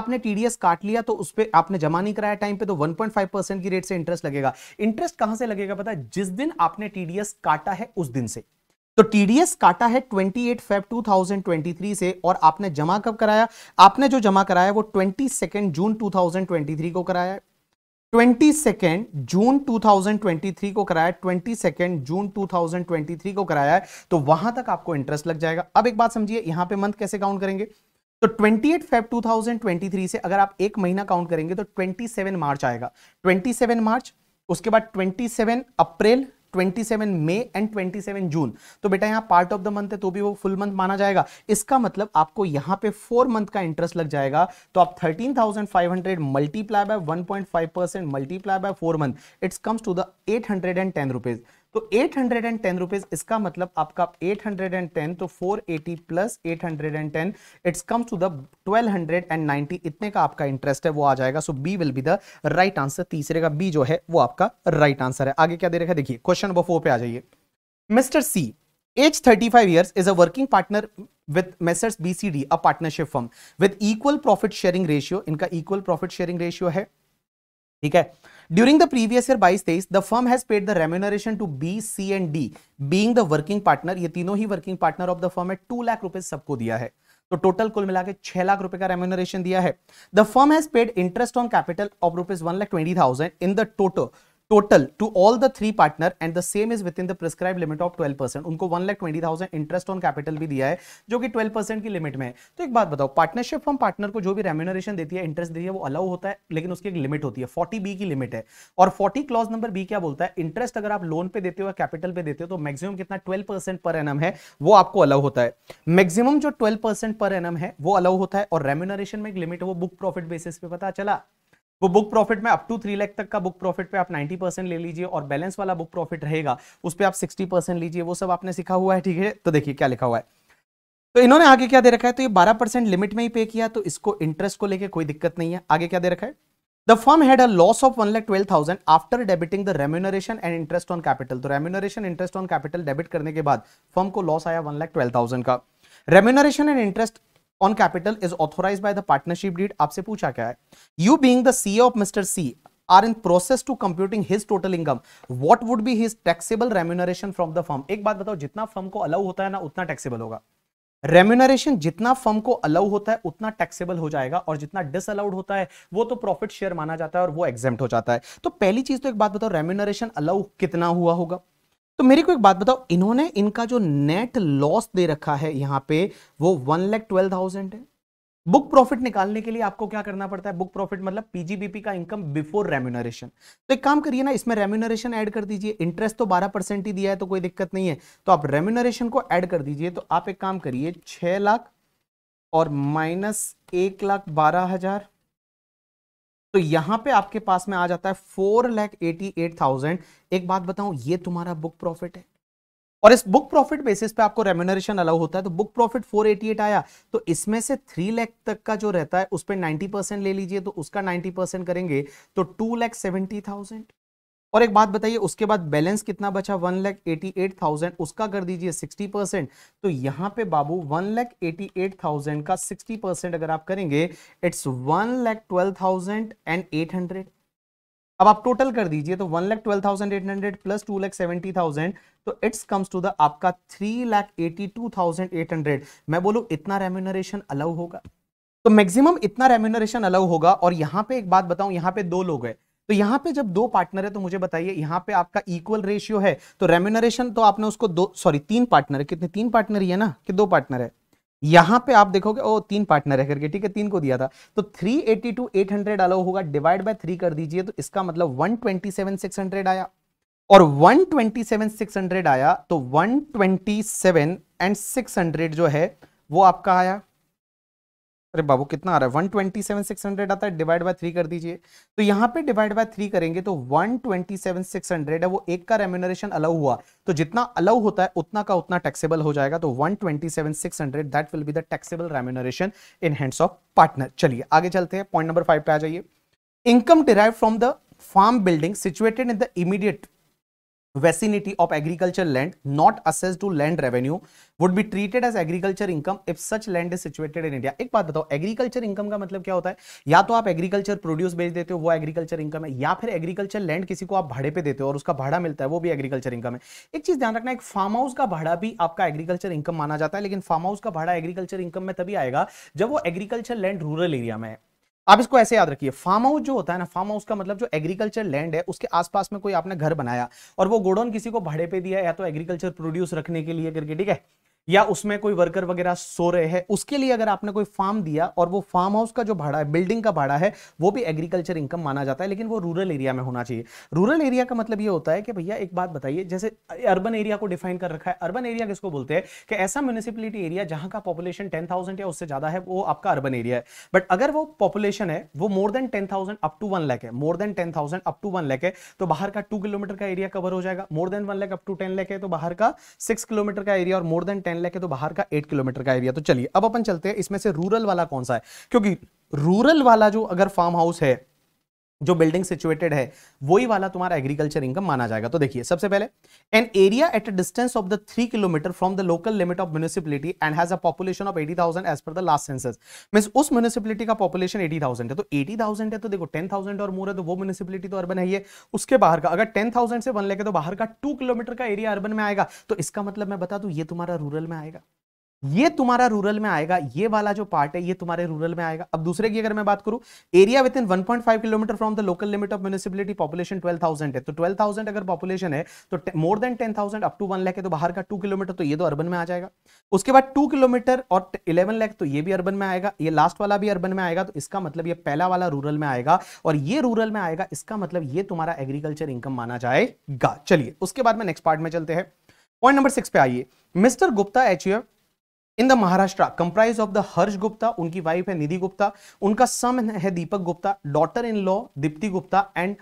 आपने टीडीएस काट लिया तो उस पर आपने जमा नहीं कराया टाइम पे तो वन पॉइंट फाइव परसेंट की रेट से इंटरेस्ट लगेगा इंटरेस्ट कहां से लगेगा पता जिस दिन आपने आपने टीडीएस काटा है उस दिन से तो टीडीएस काटा है 28 फेब 2023 से और आपने जमा कब कराया आपने जो जमा कराया वो 22 जून 2023 को कराया ट्वेंटी सेकेंड जून 2023 को कराया ट्वेंटी सेकेंड जून 2023 को कराया है तो वहां तक आपको इंटरेस्ट लग जाएगा अब एक बात समझिए यहां पे मंथ कैसे काउंट करेंगे तो 28 फेब 2023 से अगर आप एक महीना काउंट करेंगे तो 27 मार्च आएगा 27 मार्च उसके बाद 27 अप्रैल 27 मई एंड 27 जून तो बेटा यहाँ पार्ट ऑफ द मंथ है तो भी वो फुल मंथ माना जाएगा इसका मतलब आपको यहाँ पे फोर मंथ का इंटरेस्ट लग जाएगा तो आप 13,500 multiply by 1.5 percent multiply by four month it's comes to the eight hundred and ten rupees तो eight hundred and ten rupees इसका मतलब आपका एट हंड्रेड एंड टेन तो four eighty plus eight hundred and ten it's comes to the twelve hundred and ninety इतने का आपका इंटरेस्ट है वो आ जाएगा so B will be the right answer तीसरे का बी जो है वो आपका राइट right आंसर है आगे क्या दे रखा है देखिए क्वेश्चन नंबर फोर पे आ जाइए Mr C age thirty five year is a working partner with messrs bcd a partnership firm with equal profit sharing ratio इनका equal profit sharing ratio है ठीक है ड्यूरिंग द प्रीवियस ईयर बाईस तेईस the firm has paid the remuneration to B C and D being the working partner ये तीनों ही working partner of the firm है टू लाख रुपए सबको दिया है तो टोटल कुल मिला के छह लाख रुपए का रेम्यूनरेशन दिया है the firm has paid interest on capital of rupees one lakh twenty thousand in the total total to all the three partner and the same is within the prescribe limit of twelve percent उनको one lakh twenty thousand interest on capital भी दिया है जो कि ट्वेल्व परसेंट की लिमिट में है तो एक बात बताओ पार्टनरशिप फॉर्म पार्टनर को जो भी रेमुनरेशन देती है इंटरेस्ट देती है वो अलाउ होता है लेकिन उसकी एक लिमिट होती है फोर्टी बी की लिमिट है और फोर्टी क्लॉज नंबर बी क्या बोलता है इंटरेस्ट अगर आप लोन पे देते हो या कैपिटल पे देते हो तो मैक्सिमम कितना ट्वेल्व परसेंट पर एनम है वो आपको अलाउ होता है मैक्सिमम जो ट्वेल्व परसेंट पर एनम है वो अलाउ होता है और रेमुनरेशन में एक लिमिट है वो बुक प्रॉफिट बेसिस पे पता चला वो बुक प्रॉफिट में अप टू थ्री लाख तक का बुक प्रॉफिट पे आप 90 परसेंट ले लीजिए और बैलेंस वाला बुक प्रॉफिट रहेगा उस पर आप 60 परसेंट लीजिए वो सब आपने सीखा हुआ है ठीक है तो देखिए क्या लिखा हुआ है तो इन्होंने आगे क्या दे रखा है तो ये 12 परसेंट लिमिट में ही पे किया तो इसको इंटरेस्ट को लेकर कोई दिक्कत नहीं है आगे क्या दे रखा है a loss of one lakh twelve thousand after debiting the remuneration and interest on capital तो remuneration interest on capital debit करने के बाद फर्म को लॉस आया वन थाउजेंड का. Remuneration and interest on capital is authorise by the partnership deed आपसे पूछा क्या है you being the of Mr C are in process to computing his total income what would be his taxable remuneration from the firm एक बात बताओ जितना फर्म को अलाउ होता है ना उतना टैक्सेबल होगा रेम्यूनरेशन जितना फर्म को अलाउ होता है उतना टैक्सेबल हो जाएगा और जितना डिसअलाउड होता है वो तो प्रॉफिट शेयर माना जाता है और वो एग्जेम्प्ट हो जाता है तो पहली चीज तो एक बात बताओ रेम्यूनरेशन अलाउ कितना हुआ होगा तो मेरे को एक बात बताओ इन्होंने इनका जो नेट लॉस दे रखा है यहां पे वो वन लैख ट्वेल्व थाउजेंड है बुक प्रॉफिट निकालने के लिए आपको क्या करना पड़ता है बुक प्रॉफिट मतलब पीजीबीपी का इनकम बिफोर रेम्यूनरेशन तो एक काम करिए ना इसमें रेम्यूनरेशन ऐड कर दीजिए इंटरेस्ट तो 12 परसेंट ही दिया है तो कोई दिक्कत नहीं है तो आप रेम्यूनरेशन को ऐड कर दीजिए तो आप एक काम करिए छह लाख और माइनस एक लाख बारह हजार तो यहां पे आपके पास में आ जाता है four lakh eighty eight thousand एक बात बताऊं ये तुम्हारा बुक प्रॉफिट है और इस बुक प्रॉफिट बेसिस पे आपको रेम्यूनरेशन अलाउ होता है तो बुक प्रॉफिट 488 आया तो इसमें से 3 लाख तक का जो रहता है उस पर नाइनटी परसेंट ले लीजिए तो उसका 90 परसेंट करेंगे तो टू लैख सेवेंटी थाउजेंड और एक बात बताइए उसके बाद बैलेंस कितना बचा one lakh eighty eight thousand उसका कर दीजिए सिक्सटी परसेंट तो यहाँ पे बाबू one lakh eighty eight thousand का सिक्सटी परसेंट अगर आप करेंगे it's one lakh twelve thousand and eight hundred अब आप टोटल कर दीजिए तो one lakh twelve thousand eight hundred plus two lakh seventy thousand तो इट्स कम्स टू द आपका three lakh eighty two thousand eight hundred मैं बोलू इतना रेम्यूनरेशन अलाउ होगा तो मैक्सिमम इतना रेम्यूनरेशन अलाउ होगा और यहाँ पे एक बात बताऊं यहाँ पे दो लोग हैं तो यहां पे जब दो पार्टनर है तो मुझे बताइए यहां पे आपका इक्वल रेशियो है तो रेम्यूनरेशन तो आपने उसको दो सॉरी तीन पार्टनर कितने तीन पार्टनर ही है ना कि दो पार्टनर है यहां पे आप देखोगे ओ तीन पार्टनर है करके ठीक है तीन को दिया था तो एटी टू हंड्रेड अलाउ होगा डिवाइड बाय थ्री कर दीजिए तो इसका मतलब हंड्रेड आया और हंड्रेड आया तो 127 एंड 600 जो है वो आपका आया अरे बाबू कितना आ रहा है one twenty seven six hundred आता है डिवाइड बाय थ्री कर दीजिए तो यहाँ पे डिवाइड बाय थ्री करेंगे तो one twenty seven six hundred है वो एक का रेम्यूनरेशन अलाउ हुआ तो जितना अलाउ होता है उतना का उतना टैक्सेबल हो जाएगा तो one twenty seven six hundred that will be the taxable remuneration in hands of partner चलिए आगे चलते हैं पॉइंट नंबर फाइव पे आ जाइए income derive from the farm building situated in the immediate vicinity of agriculture land not assessed to land revenue would be treated as agriculture income if such land is situated in India एक बात बताओ एग्रीकल्चर इनकम का मतलब क्या होता है या तो आप एग्रीकल्चर प्रोड्यूस बेच देते हो वो एग्रीकल्चर इनकम है या फिर एग्रीकल्चर लैंड किसी को आप भाड़े पे देते हो और उसका भाड़ा मिलता है वो भी एग्रीकल्चर इनकम है एक चीज ध्यान रखना एक फार्म हाउस का भाड़ा भी आपका एग्रीकल्चर इनकम माना जाता है लेकिन फार्म हाउस का भाड़ा एग्रीकल्चर इनकम में तभी आएगा जब वो एग्रीकल्चर लैंड रूरल एरिया में है आप इसको ऐसे याद रखिए फार्म हाउस जो होता है ना फार्म हाउस का मतलब जो एग्रीकल्चर लैंड है उसके आसपास में कोई आपने घर बनाया और वो गोडाउन किसी को भाड़े पे दिया या तो एग्रीकल्चर प्रोड्यूस रखने के लिए करके ठीक है या उसमें कोई वर्कर वगैरह सो रहे हैं उसके लिए अगर आपने कोई फार्म दिया और वो फार्म हाउस का जो भाड़ा है बिल्डिंग का भाड़ा है वो भी एग्रीकल्चर इनकम माना जाता है लेकिन वो रूरल एरिया में होना चाहिए रूरल एरिया का मतलब ये होता है कि भैया एक बात बताइए जैसे अर्बन एरिया को डिफाइन कर रखा है अर्बन एरिया किसको बोलते हैं कि ऐसा म्यूनिसिपलिटी एरिया जहां का पॉपुलेशन टेन या उससे ज्यादा है वो आपका अर्बन एरिया है बट अगर वो पॉपुलेशन है वो more than ten up to one lakh है more than ten up to one lakh है तो बाहर का टू किलोमीटर का एरिया कवर हो जाएगा more than one lakh up to ten lakh है तो बाहर का सिक्स किलोमीटर का एरिया और मोर देन टेन लैख है तो बाहर का एट किलोमीटर का एरिया तो चलिए अब अपन चलते हैं इसमें से रूरल वाला कौन सा है क्योंकि रूरल वाला जो अगर फार्म हाउस है जो बिल्डिंग सिचुएटेड है वही वाला तुम्हारा एग्रीकल्चर इनकम माना जाएगा तो देखिए सबसे पहले an area at a distance of the three kilometer from the local limit of municipality and has a population of eighty thousand as per the last census mean उस म्यूनिसिपलिटी का पॉपुलेशन एटी थाउजेंड है तो एटी थाउजेंड है तो देखो टेन थाउजेंड और मोर है तो वो म्यूनिसिपलिटी तो अर्बन है ये उसके बाहर का अगर टेन थाउजेंड से बन लेके तो बाहर का टू किलोमीटर का एरिया अर्बन में आएगा तो इसका मतलब मैं बता दू ये तुम्हारा रूरल में आएगा ये तुम्हारा रूरल में आएगा ये वाला जो पार्ट है ये तुम्हारे रूरल में आएगा अब दूसरे की अगर मैं बात करूं area within 1.5 kilometre from the local limit of municipality population 12,000 है तो 12,000 अगर पॉपुलेशन है तो more than 10,000 up to one lakh है तो बाहर का टू किलोमीटर तो ये तो अर्बन में आ जाएगा उसके बाद टू किलोमीटर और इलेवन लैक तो ये भी अर्बन में आएगा ये लास्ट वाला भी अर्बन में आएगा तो इसका मतलब ये पहला वाला रूरल में आएगा और ये रूरल में आएगा इसका मतलब ये तुम्हारा एग्रीकल्चर इनकम माना जाएगा चलिए उसके बाद में नेक्स्ट पार्ट में चलते हैं पॉइंट नंबर सिक्स पे आइए mister Gupta H in the Maharashtra comprise of the Harsh Gupta उनकी वाइफ है निधि गुप्ता उनका सन है Deepak Gupta daughter in law Deepti Gupta and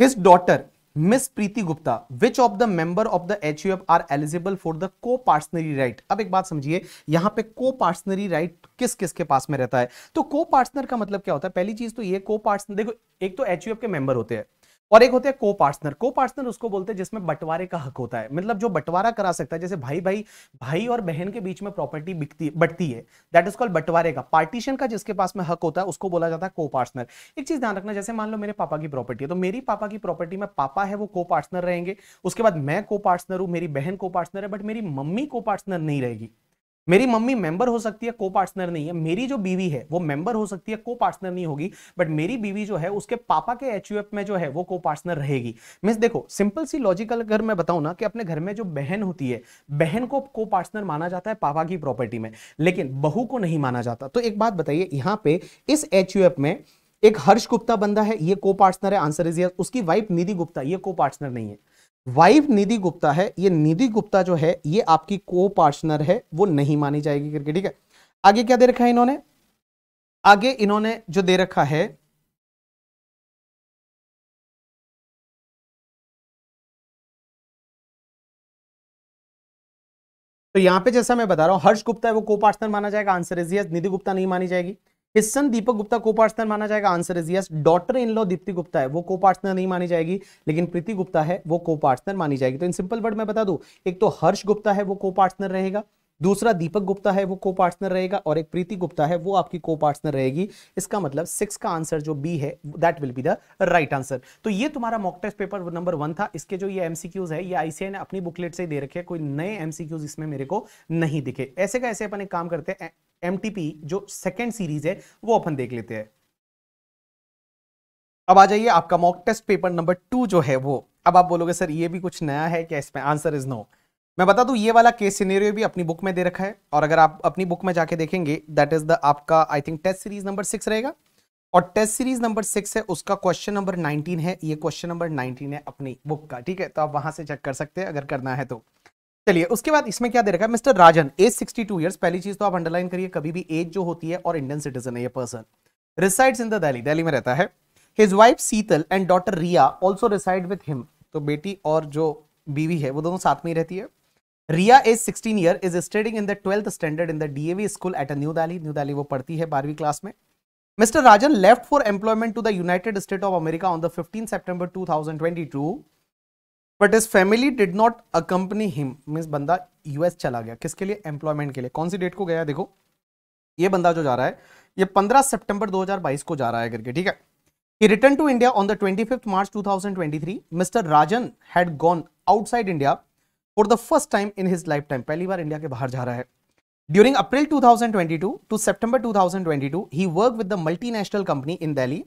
his daughter miss Preeti Gupta which of the member of the H U F are eligible for the coparcenary right अब एक बात समझिए यहां पे को पार्टनरी राइट किस किस के पास में रहता है तो को पार्टनर का मतलब क्या होता है पहली चीज तो ये को पार्टनर देखो एक तो एच यू एफ के मेंबर होते हैं और एक होते हैं को पार्टनर को पार्टनर उसको बोलते हैं जिसमें बंटवारे का हक होता है मतलब जो बंटवारा करा सकता है जैसे भाई भाई भाई और बहन के बीच में प्रॉपर्टी बिकती बटती है दैट इज कॉल्ड बंटवारे का पार्टीशन का जिसके पास में हक होता है उसको बोला जाता है को पार्टनर एक चीज ध्यान रखना जैसे मान लो मेरे पापा की प्रॉपर्टी है तो मेरी पापा की प्रॉपर्टी में पापा है वो को पार्टनर रहेंगे उसके बाद मैं को पार्टनर हूँ मेरी बहन को पार्टनर है बट मेरी मम्मी को पार्टनर नहीं रहेगी मेरी मम्मी मेंबर हो सकती है को पार्टनर नहीं है मेरी जो बीवी है वो मेंबर हो सकती है को पार्टनर नहीं होगी बट मेरी बीवी जो है उसके पापा के एच में जो है वो को पार्टनर रहेगी मीन देखो सिंपल सी लॉजिकल अगर मैं बताऊं ना कि अपने घर में जो बहन होती है बहन को को पार्टनर माना जाता है पापा की प्रॉपर्टी में लेकिन बहू को नहीं माना जाता तो एक बात बताइए यहाँ पे इस एच में एक हर्ष गुप्ता बंदा है ये को पार्टनर है आंसर इज यस उसकी वाइफ निधि गुप्ता ये को पार्टनर नहीं है वाइफ निधि गुप्ता है ये निधि गुप्ता जो है ये आपकी को पार्टनर है वो नहीं मानी जाएगी करके ठीक है आगे क्या दे रखा है इन्होंने आगे इन्होंने जो दे रखा है तो यहां पे जैसा मैं बता रहा हूं हर्ष गुप्ता है वो को पार्टनर माना जाएगा answer is yes Nidhi Gupta नहीं मानी जाएगी हिज दीपक गुप्ता को पार्टनर माना जाएगा answer is yes daughter in law Deepti Gupta है वो को पार्टनर नहीं मानी जाएगी लेकिन प्रीति गुप्ता है वो को पार्टनर मानी जाएगी तो इन सिंपल वर्ड मैं बता दू एक तो हर्ष गुप्ता है वो को पार्टनर रहेगा दूसरा दीपक गुप्ता है वो को पार्टनर रहेगा और एक प्रीति गुप्ता है वो आपकी को पार्टनर रहेगी इसका मतलब सिक्स का आंसर जो बी है that will be the right answer तो ये तुम्हारा mock test paper number one था इसके जो ये एमसीक्यूज है ये आईसीआई ने अपनी बुकलेट से ही दे रखे कोई नए एमसीक्यूज इसमें मेरे को नहीं दिखे ऐसे का ऐसे अपन एक काम करते हैं एम जो सेकेंड सीरीज है वो अपन देख लेते हैं अब आ जाइए आपका mock test paper number two जो है वो अब आप बोलोगे सर ये भी कुछ नया है क्या इसमें आंसर इज नो मैं बता दूं ये वाला केस सिनेरियो भी अपनी बुक में दे रखा है और अगर आप अपनी बुक में जाके देखेंगे दैट इज द आपका I think test series number six रहेगा और टेस्ट सीरीज नंबर सिक्स है उसका क्वेश्चन नंबर नाइनटीन है ये क्वेश्चन नंबर नाइनटीन है अपनी बुक का ठीक है तो आप वहां से चेक कर सकते हैं अगर करना है तो चलिए उसके बाद इसमें क्या दे रखा है मिस्टर राजन एज 62 ईयर पहली चीज तो आप अंडरलाइन करिए कभी भी एज जो होती है और इंडियन सिटीजन है ये person resides in the Delhi Delhi में रहता है his wife Sheetal and daughter Riya also reside with him तो बेटी और जो बीवी है वो दोनों साथ में ही रहती है Riya age 16 year is studying in the twelfth standard in the DAV school at new Delhi new Delhi वो पढ़ती है बारहवीं क्लास में mister Rajan left for employment to the United State of America on the 15 September 2022 but is family did not accompany him means बंदा यूएस चला गया किसके लिए एम्प्लॉयमेंट के लिए कौन सी डेट को गया देखो ये बंदा जो जा रहा है ये 15 सितंबर 2022 को जा रहा है करके ठीक है He returned to India on the 25th March 2023. Mr. Rajan had gone outside India for the first time in his lifetime. पहली बार इंडिया के बाहर जा रहा है. During April 2022 to September 2022, he worked with the multinational company in Delhi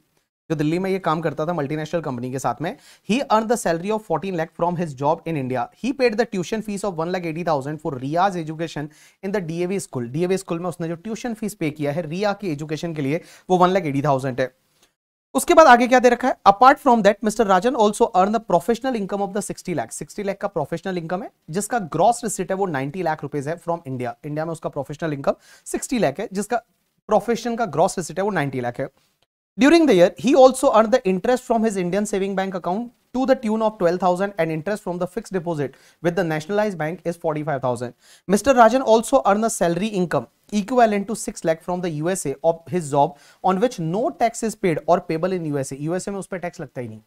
जो दिल्ली में ये काम करता था मल्टीनेशनल कंपनी के साथ में ही earn the salary of 14 lakh from his job in India he paid the tuition fee of one lakh eighty thousand for Riya's education in the DAV school DAV school में उसने जो ट्यूशन फीस पे किया है रिया की एजुकेशन के लिए वो वन लाख थाउजेंड है उसके बाद आगे क्या दे रखा है apart from that mister Rajan also earn the professional income of the 60 lakh 60 lakh का प्रोफेशनल इनकम है जिसका ग्रॉस रिसिट है वो 90 लाख रुपीज है फ्रॉम इंडिया इंडिया में उसका प्रोफेशनल इनकम 60 लाख है जिसका प्रोफेशन का ग्रॉस रिसिट है वो 90 लाख है During the year, he also earned the interest from his Indian saving bank account to the tune of 12,000 and interest from the fixed deposit with the nationalized bank is 45,000. Mr. Rajan also earned a salary income equivalent to 6 lakh from the USA of his job on which no tax is paid or payable in USA. USA में उस पर टैक्स लगता ही नहीं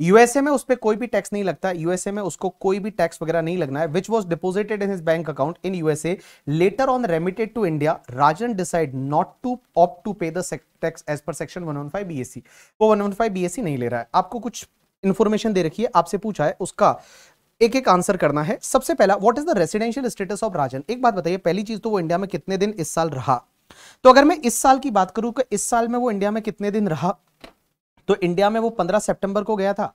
यूएसए में उस पर कोई भी टैक्स नहीं लगता यूएसए में उसको कोई भी टैक्स वगैरह नहीं लगना है which was deposited in his bank account in USA later on remitted to India Rajan decide not to opt to pay the tax as per section one one 115 BSC वो वन वन 115 बीएससी नहीं ले रहा है आपको कुछ इन्फॉर्मेशन दे रखी है आपसे पूछा है उसका एक एक आंसर करना है सबसे पहला what is the residential status of Rajan एक बात बताइए पहली चीज तो वो इंडिया में कितने दिन इस साल रहा तो अगर मैं इस साल की बात करूं कि तो इस साल में वो इंडिया में कितने दिन रहा तो इंडिया में वो पंद्रह सेप्टेम्बर को गया था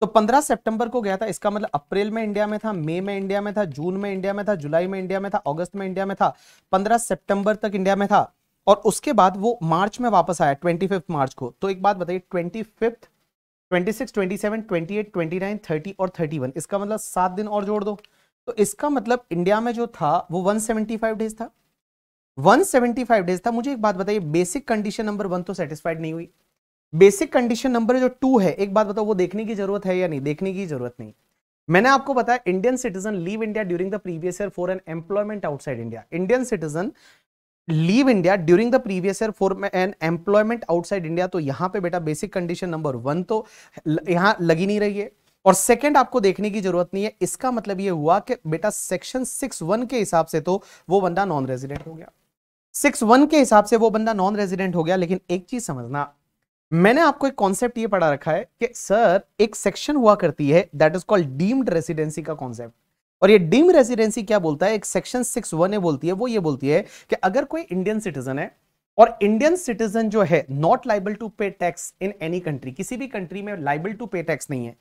तो 15 सितंबर को गया था इसका मतलब अप्रैल में इंडिया में था मई में इंडिया में था जून में इंडिया में था जुलाई में इंडिया में था अगस्त में इंडिया में था 15 सितंबर तक इंडिया में था और उसके बाद वो मार्च में वापस आया ट्वेंटी मार्च को तो एक बात बताइए twenty fifth twenty six twenty seven twenty eight twenty nine thirty और थर्टी वन इसका मतलब सात दिन और जोड़ दो तो इसका मतलब इंडिया में जो था वो वन सेवेंटी फाइव डेज था वन सेवेंटी फाइव डेज था मुझे एक बात बताइए बेसिक कंडीशन नंबर वन तो सेटिस्फाइड नहीं हुई बेसिक कंडीशन नंबर जो टू है एक बात बताओ वो देखने की जरूरत है या नहीं देखने की जरूरत नहीं मैंने आपको बताया Indian citizen leave India during the previous year for an employment outside India Indian citizen leave India during the previous year for an employment outside India तो यहां पे बेटा बेसिक कंडीशन नंबर वन तो यहां लगी नहीं रही है और सेकंड आपको देखने की जरूरत नहीं है इसका मतलब ये हुआ कि बेटा सेक्शन सिक्स वन के हिसाब से तो वो बंदा नॉन रेजिडेंट हो गया सिक्स वन के हिसाब से वो बंदा नॉन रेजिडेंट हो गया लेकिन एक चीज समझना मैंने आपको एक कॉन्सेप्ट ये पढ़ा रखा है कि सर एक सेक्शन हुआ करती है that is called deemed residency का कॉन्सेप्ट और ये डीम रेसिडेंसी क्या बोलता है एक सेक्शन सिक्स वन ए बोलती है वो ये बोलती है कि अगर कोई इंडियन सिटीजन है और इंडियन सिटीजन जो है not liable to pay tax in any country किसी भी कंट्री में लाइबल टू पे टैक्स नहीं है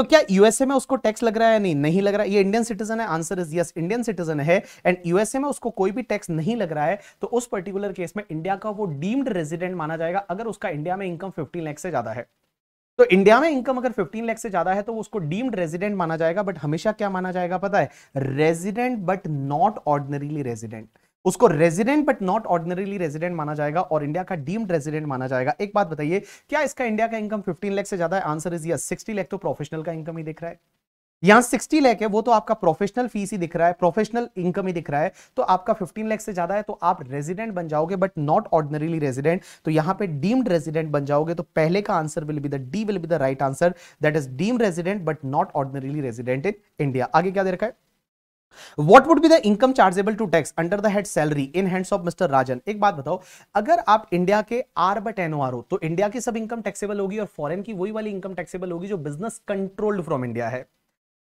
तो क्या यूएसए में उसको टैक्स लग रहा है नहीं नहीं लग रहा है ये इंडियन सिटीजन है answer is yes Indian citizen है एंड यूएसए में उसको कोई भी टैक्स नहीं लग रहा है तो उस पर्टिकुलर केस में इंडिया का वो डीम्ड रेजिडेंट माना जाएगा अगर उसका इंडिया में इनकम फिफ्टीन लैख से ज्यादा है तो इंडिया में इनकम अगर 15 लाख से ज्यादा है तो उसको डीम्ड रेजिडेंट माना जाएगा बट हमेशा क्या माना जाएगा पता है resident but not ordinarily resident उसको resident but not ordinarily resident माना जाएगा और इंडिया का डीम्ड रेजिडेंट माना जाएगा एक बात बताइए क्या इसका इंडिया का इनकम 15 लाख से ज्यादा है आंसर इज यस 60 लाख तो प्रोफेशनल का इनकम ही दिख रहा है यहां 60 लाख है वो तो आपका प्रोफेशनल फीस ही दिख रहा है प्रोफेशनल इनकम ही दिख रहा है तो आपका 15 लाख से ज्यादा है तो आप रेजिडेंट बन जाओगे बट नॉट ऑर्डिनरीली रेजिडेंट तो यहां पे डीम्ड रेजिडेंट बन जाओगे तो पहले का answer will be the D will be the right answer that is deemed resident but not ordinarily resident in India आगे क्या दे रखा है what would be the income chargeable to tax under the head salary in hands of Mr. Rajan? एक बात बताओ अगर आप इंडिया के आर बट एन आर हो तो इंडिया की सब इनकम टैक्सेबल होगी और फॉरन की वही वाली इनकम टैक्सेबल होगी जो बिजनेस कंट्रोल्ड फ्रॉम इंडिया है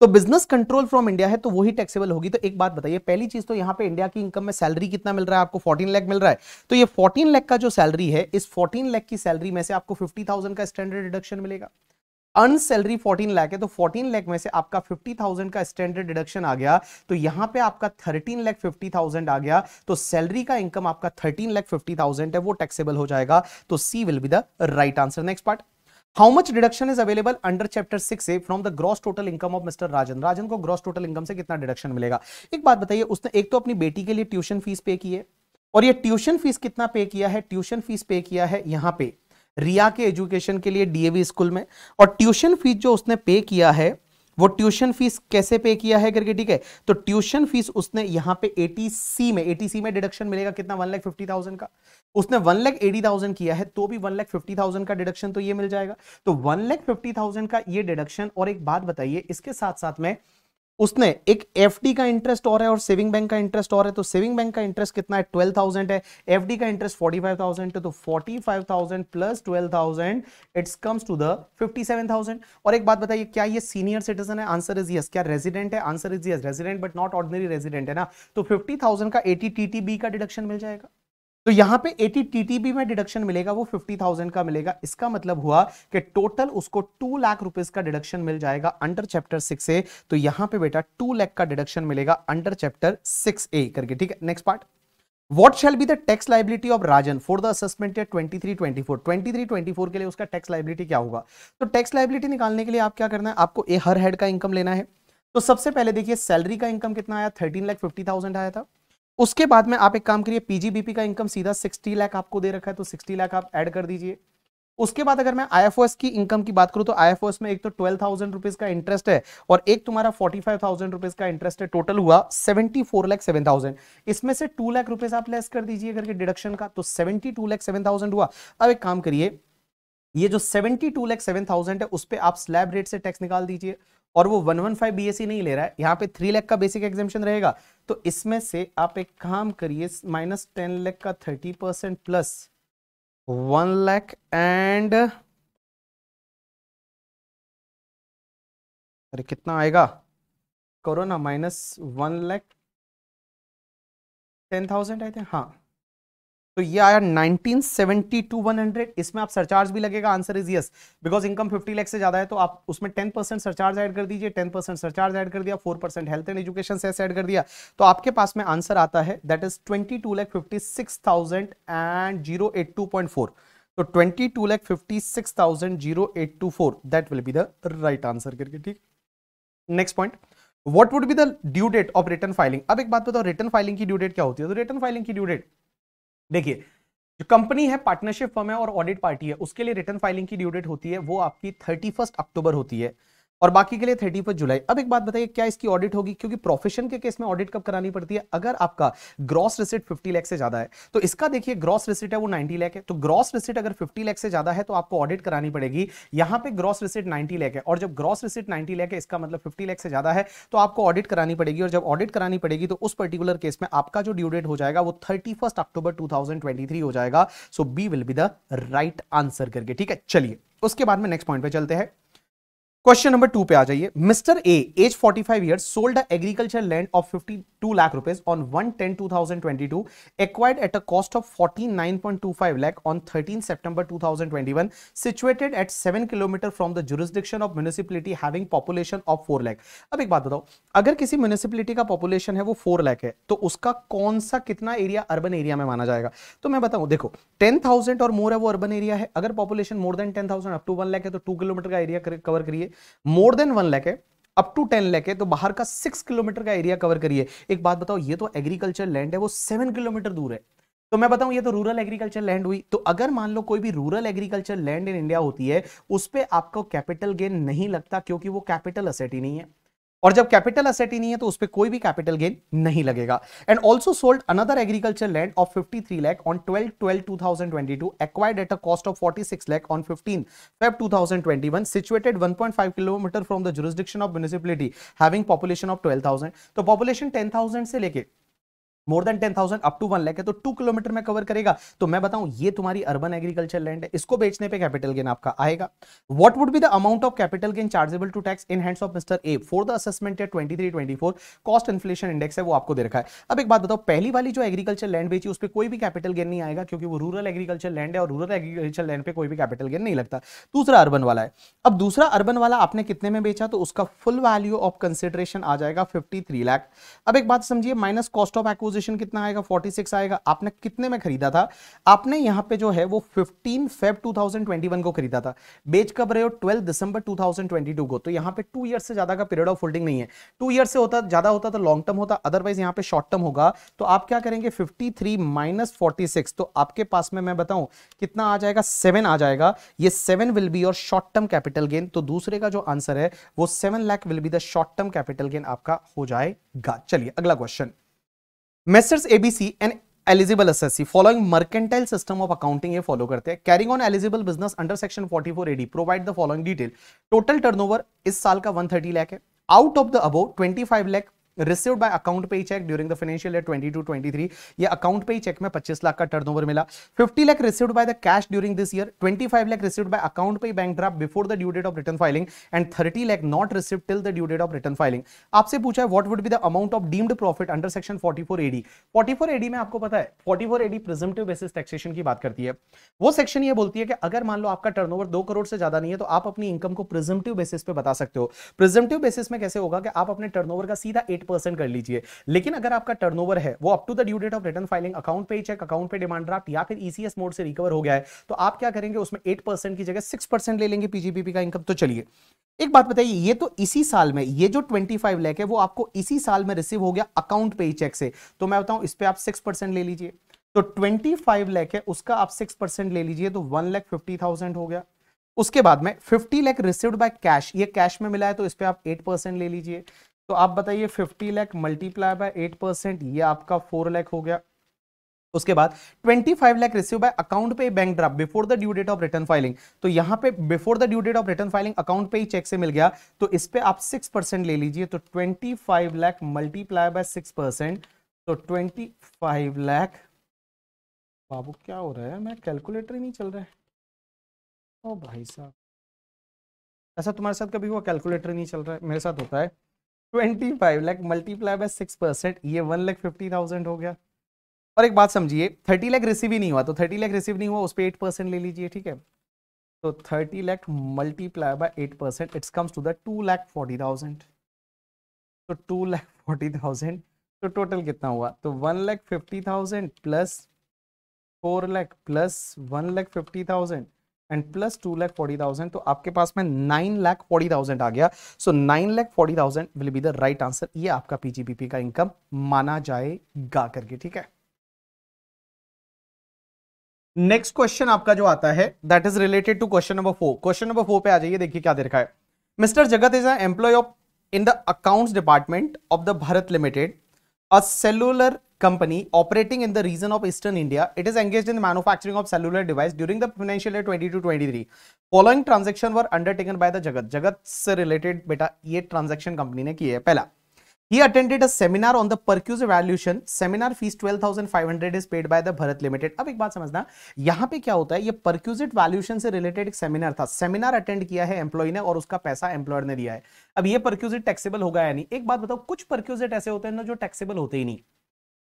तो बिजनेस कंट्रोल फ्रॉम इंडिया है तो वही टैक्सेबल होगी तो एक बात बताइए पहली चीज तो यहाँ पे इंडिया की इनकम में सैलरी कितना मिल रहा है आपको 14 लाख मिल रहा है तो ये 14 लाख का जो सैलरी है इस 14 लाख की सैलरी में से आपको 50,000 का स्टैंडर्ड डिडक्शन मिलेगा अर्न सैलरी 14 लाख है तो 14 लाख में से आपका 50,000 का स्टैंडर्ड डिडक्शन आ गया तो यहां पे आपका 13 लाख 50,000 आ गया तो सैलरी का इनकम आपका 13 लाख 50,000 है वो टैक्सेबल हो जाएगा तो C will be the right answer next part how much deduction is available under chapter six A from the gross total income of mister Rajan Rajan को ग्रॉस टोटल इनकम से कितना डिडक्शन मिलेगा एक बात बताइए उसने एक तो अपनी बेटी के लिए ट्यूशन फीस पे की है और ये ट्यूशन फीस कितना पे किया है ट्यूशन फीस पे किया है यहाँ पे रिया के एजुकेशन के लिए डीएवी स्कूल में और ट्यूशन फीस जो उसने पे किया है वो ट्यूशन फीस कैसे पे किया है करके ठीक है तो ट्यूशन फीस उसने यहाँ पे एटीसी में एटीसी में डिडक्शन मिलेगा कितना वन लाख फिफ्टी थाउजेंड का उसने वन लाख एटी थाउजेंड किया है तो भी वन लाख फिफ्टी थाउजेंड का डिडक्शन तो ये मिल जाएगा तो वन लाख फिफ्टी थाउजेंड का ये डिडक्शन और एक बात बताइए इसके साथ साथ में उसने एक डी का इंटरेस्ट और है और सेविंग बैंक का इंटरेस्ट और है तो सेविंग बैंक का इंटरेस्ट कितना है ट्वेल्व थाउजेंड है एफडी का इंटरेस्ट फोर्टी फाइव थाउजेंड है तो forty five thousand plus twelve thousand it's comes to the fifty seven thousand और एक बात बताइए क्या ये सीनियर सिटीजन है आंसर इज यस क्या रेजिडेंट है answer is yes resident but not ordinary resident है ना तो फिफ्टी थाउजेंड का एटी टी का डिडक्शन मिल जाएगा तो यहां पे 80 टीटीबी में डिडक्शन मिलेगा वो 50,000 का मिलेगा इसका मतलब हुआ कि टोटल उसको 2 लाख रुपीज का डिडक्शन मिल जाएगा अंडर चैप्टर सिक्स ए तो यहां पे बेटा 2 लाख का डिडक्शन मिलेगा अंडर चैप्टर सिक्स ए करके ठीक है next part what shall be the tax liability of Rajan for the assessment for 23 24 23 24 के लिए उसका टैक्स लाइबिलिटी क्या होगा तो टैक्स लाइबिलिटी निकालने के लिए आप क्या करना है आपको ए हर हेड का इनकम लेना है तो सबसे पहले देखिए सैलरी का इनकम कितना आया थर्टीन लाख फिफ्टी थाउजेंड आया था उसके बाद में आप एक काम करिए पीजीबीपी का इनकम सीधा 60 लाख आपको दे रखा है तो 60 लाख आप ऐड कर दीजिए उसके बाद अगर मैं आईएफओएस की इनकम की बात करूं तो आईएफओएस में एक तो ट्वेल्व थाउजेंड रुपीज का इंटरेस्ट है और एक तुम्हारा फोर्टी फाइव थाउजेंड रुपीज का इंटरेस्ट है टोटल हुआ seventy four lakh seven thousand इसमें से टू लाख रुपीज आप लेस कर दीजिए करके डिडक्शन का तो seventy two lakh seven thousand हुआ अब एक काम करिए ये जो seventy two lakh seven thousand है उस पर आप स्लैब रेट से टैक्स निकाल दीजिए और वो one one five B e नहीं ले रहा है यहाँ पे थ्री लैख का बेसिक एग्जामेशन रहेगा तो इसमें से आप एक काम करिए माइनस टेन लैख का thirty percent plus one lakh and अरे कितना आएगा करो ना minus one lakh ten thousand आए थे हाँ तो ये आया 1972 100 इसमें आप सरचार्ज भी लगेगा answer is yes because income 50 lakh से ज्यादा है तो आप उसमें 10 परसेंट सरचार्ज ऐड कर दीजिए 10 परसेंट सरचार्ज ऐड कर दिया 4 परसेंट हेल्थ एंड एजुकेशन से ऐड कर दिया तो आपके पास में आंसर आता है that is twenty two lakh and zero तो twenty two lakh that will be the right answer करके ठीक next point what would be the due date of return filing अब एक बात बताओ रिटर्न फाइलिंग की ड्यू डेट क्या होती है तो रिटर्न फाइलिंग की ड्यू डेट देखिए जो कंपनी है पार्टनरशिप फर्म है और ऑडिट पार्टी है उसके लिए रिटर्न फाइलिंग की ड्यू डेट होती है वो आपकी थर्टी अक्टूबर होती है और बाकी के लिए थर्टी जुलाई अब एक बात बताइए क्या इसकी ऑडिट होगी क्योंकि प्रोफेशन के केस में ऑडिट कब करानी पड़ती है अगर आपका ग्रॉस रिसिट 50 लाख से ज्यादा है तो इसका देखिए ग्रॉस रिसिट है वो 90 लाख है तो ग्रॉस रिसिट अगर 50 लाख से ज्यादा है तो आपको ऑडिट करानी पड़ेगी यहां पे ग्रॉस रिसिट नाइन्टी लैक है और जब ग्रॉस रिसिट 90 लाख है इसका मतलब फिफ्टी लैख से ज्यादा है तो आपको ऑडिट करानी पड़ेगी और जब ऑडिट करानी पड़ेगी तो उस पर्टिकुलर केस में आपका जो ड्यू डेट हो जाएगा वो थर्टी अक्टूबर टू हो जाएगा so B will be the right answer करके ठीक है चलिए उसके बाद में नेक्स्ट पॉइंट पे चलते हैं क्वेश्चन नंबर टू पे आ जाइए mister A age 45 five year sold agriculture land of 52 lakh rupees on 1 ten 2022 acquired at a cost of 49.25 lakh on 13 September 2021 situated at 7 kilometre from the jurisdiction of municipality having population of 4 lakh अब एक बात बताओ अगर किसी म्यूनिसिपलिटी का पॉपुलेशन है वो फोर लैख है तो उसका कौन सा कितना एरिया अर्बन एरिया में माना जाएगा तो मैं बताऊं देखो टेन और मोर है वो अर्बन एरिया है अगर population more than ten up to one lakh है तो टू किलोमीटर का एरिया कवर करिए मोर देन वन लैक है अप टू टेन लैक है तो बाहर का सिक्स किलोमीटर का एरिया कवर करिए एक बात बताओ ये तो एग्रीकल्चर लैंड है वो सेवन किलोमीटर दूर है तो मैं बताऊं ये तो रूरल एग्रीकल्चर लैंड हुई तो अगर मान लो कोई भी rural agriculture land in India होती है उस पर आपको कैपिटल गेन नहीं लगता क्योंकि वो कैपिटल असेट ही नहीं है और जब कैपिटल असेट ही नहीं है तो उस पर कोई भी कैपिटल गेन नहीं लगेगा and also sold another agriculture land of 53 lakh on 12 twenty 2022 acquired at a cost of 46 lakh on 15 Feb 2021 situated 1.5 kilometre from the jurisdiction of municipality having population of 12000 तो पॉपुलेशन 10000 से लेके more than ten thousand up to one lakh है तो टू किलोमीटर में कवर करेगा तो मैं बताऊं ये तुम्हारी अर्बन एग्रीकल्चर लैंड है इसको बेचने पे कैपिटल गेन आपका आएगा what would be the amount of capital gain chargeable to tax in hands of mister A for the assessment है twenty three twenty four cost inflation index है वो आपको दे रखा है अब एक बात बताओ पहली वाली जो एग्रीकल्चर लैंड बेची उस पर कोई भी कैपिटल गेन नहीं आएगा क्योंकि वो रूरल एग्रीकल्चर लैंड है और रूरल एग्रीकल्चर लैंड पर कोई भी कैपिटल गेन नहीं लगता दूसरा अर्बन वाला है अब दूसरा अर्बन वाला आपने कितने में बेचा तो उसका फुल वैल्यू ऑफ कंसिडरेशन आ जाएगा फिफ्टी थ्री लाख अब एक बात समझिए minus cost of acquisition position कितना आएगा 46 आएगा आपने कितने में खरीदा था आपने यहां पे जो है वो 15 फेब 2021 को खरीदा था बेच कब रहे हो 12 दिसंबर 2022 को तो यहां पे टू ईयर से ज्यादा का पीरियड ऑफ होल्डिंग नहीं है टू ईयर से होता ज्यादा होता तो लॉन्ग टर्म होता अदरवाइज यहां पर शॉर्ट टर्म होगा तो आप क्या करेंगे फिफ्टी थ्री माइनस तो आपके पास में मैं बताऊं कितना आ जाएगा सेवन आ जाएगा ये सेवन विल बी और शॉर्ट टर्म कैपिटल गेन तो दूसरे का जो आंसर है वो seven lakh will be the short term capital gain आपका हो जाएगा चलिए अगला question messrs ABC and eligible SSC following mercantile system of accounting ये फॉलो करते हैं carrying on eligible business under section 44 AD provide the following detail total turnover इस साल का 130 लाख है out of the above 25 lakh received by account pay cheque during the financial year 22 23 ये अकाउंट पे चेक में 25 लाख का टर्नओवर मिला 50 lakh received by the cash during this year 25 lakh received by account pay bank draft before the due date of return filing and 30 lakh not received till the due date of return filing आपसे पूछा है what would be the amount of deemed profit under section 44 AD 44 AD में आपको पता है 44 एडी प्रिजम्प्टिव बेसिस टैक्सेशन की बात करती है वो सेक्शन ये बोलती है कि अगर मान लो आपका टर्नओवर 2 करोड़ से ज्यादा नहीं है तो आप अपनी इनकम को प्रिजम्प्टिव बेसिस पे बता सकते हो प्रिजम्प्टिव बेसिस में कैसे होगा कि आप अपने टर्नओवर का सीधा एट परसेंट कर लीजिए लेकिन अगर आपका टर्नओवर है वो up to the due date of return filing account pay cheque account pay demand draft या फिर ईसीएस e मोड से रिकवर हो गया है तो आप क्या करेंगे उसमें एट परसेंट की जगह सिक्स परसेंट ले लेंगे पीजीपीपी का इनकम तो चलिए एक बात बताइए ये तो इसी साल में ये जो 25 लाख है वो आपको इसी साल में रिसीव हो गया अकाउंट पे ही चेक से तो मैं बताऊं इस पे आप 6 ले लीजिए तो 25 लाख है उसका आप 6 ले लीजिए तो 1 लाख 50,000 हो गया उसके बाद में 50 लाख रिसीव्ड बाय कैश ये कैश में मिला है तो इस पे आप 8 ले लीजिए तो आप बताइए fifty lakh multiply by eight percent ये आपका फोर लैख हो गया उसके बाद 25 lakh receive by account pay bank draft before the due date of return filing तो यहाँ पे before the due date of return filing account pay ही चेक से मिल गया तो इस पे आप 6 परसेंट ले लीजिए तो 25 लाख मल्टीप्लाई बाय 6 परसेंट तो 25 लाख बाबू क्या हो रहा है मैं कैलकुलेटर ही नहीं चल रहा है ओ भाई साहब ऐसा तुम्हारे साथ कभी हुआ कैलकुलेटर नहीं चल रहा है मेरे साथ होता है twenty five lakh multiply by six percent ये वन लैख फिफ्टी थाउजेंड हो गया और एक बात समझिए थर्टी लैख रिसीव ही नहीं हुआ तो थर्टी लैख रिसीव नहीं हुआ उस पर एट परसेंट ले लीजिए ठीक है तो thirty lakh multiply by eight percent it's comes to the two lakh forty thousand तो टू लैख फोर्टी थाउजेंड तो टोटल कितना हुआ तो one lakh fifty thousand plus four lakh plus one lakh fifty thousand and plus two lakh forty thousand तो आपके पास में नाइन लैख फोर्टी थाउजेंड आ गया so nine lakh forty thousand will be the right answer ये आपका पीजीपीपी का इनकम माना जाएगा करके ठीक है नेक्स्ट क्वेश्चन आपका जो आता है that is related to question number four question number four पे आ जाइए देखिए क्या देखा है mister Jagat is employ of in the accounts department of the Bharat limited a cellular company operating in the region of eastern India. It is engaged in the manufacturing of cellular device during the financial year 22-23. Following transaction were undertaken by the Jagat. Jagat se related beta ye transaction company ne kiye है पहला He attended a seminar on the percuse valuation. Seminar fees 12,500 is paid by the Bharat Limited. ab ek baat samajhna yahan pe kya hota hai ye percuse valuation se related ek seminar tha seminar attend kiya hai employee ne aur uska paisa employer ne diya hai ab ye percuse taxable hoga ya nahi ek baat batao kuch percuse aise hote hain na jo taxable hote hi nahi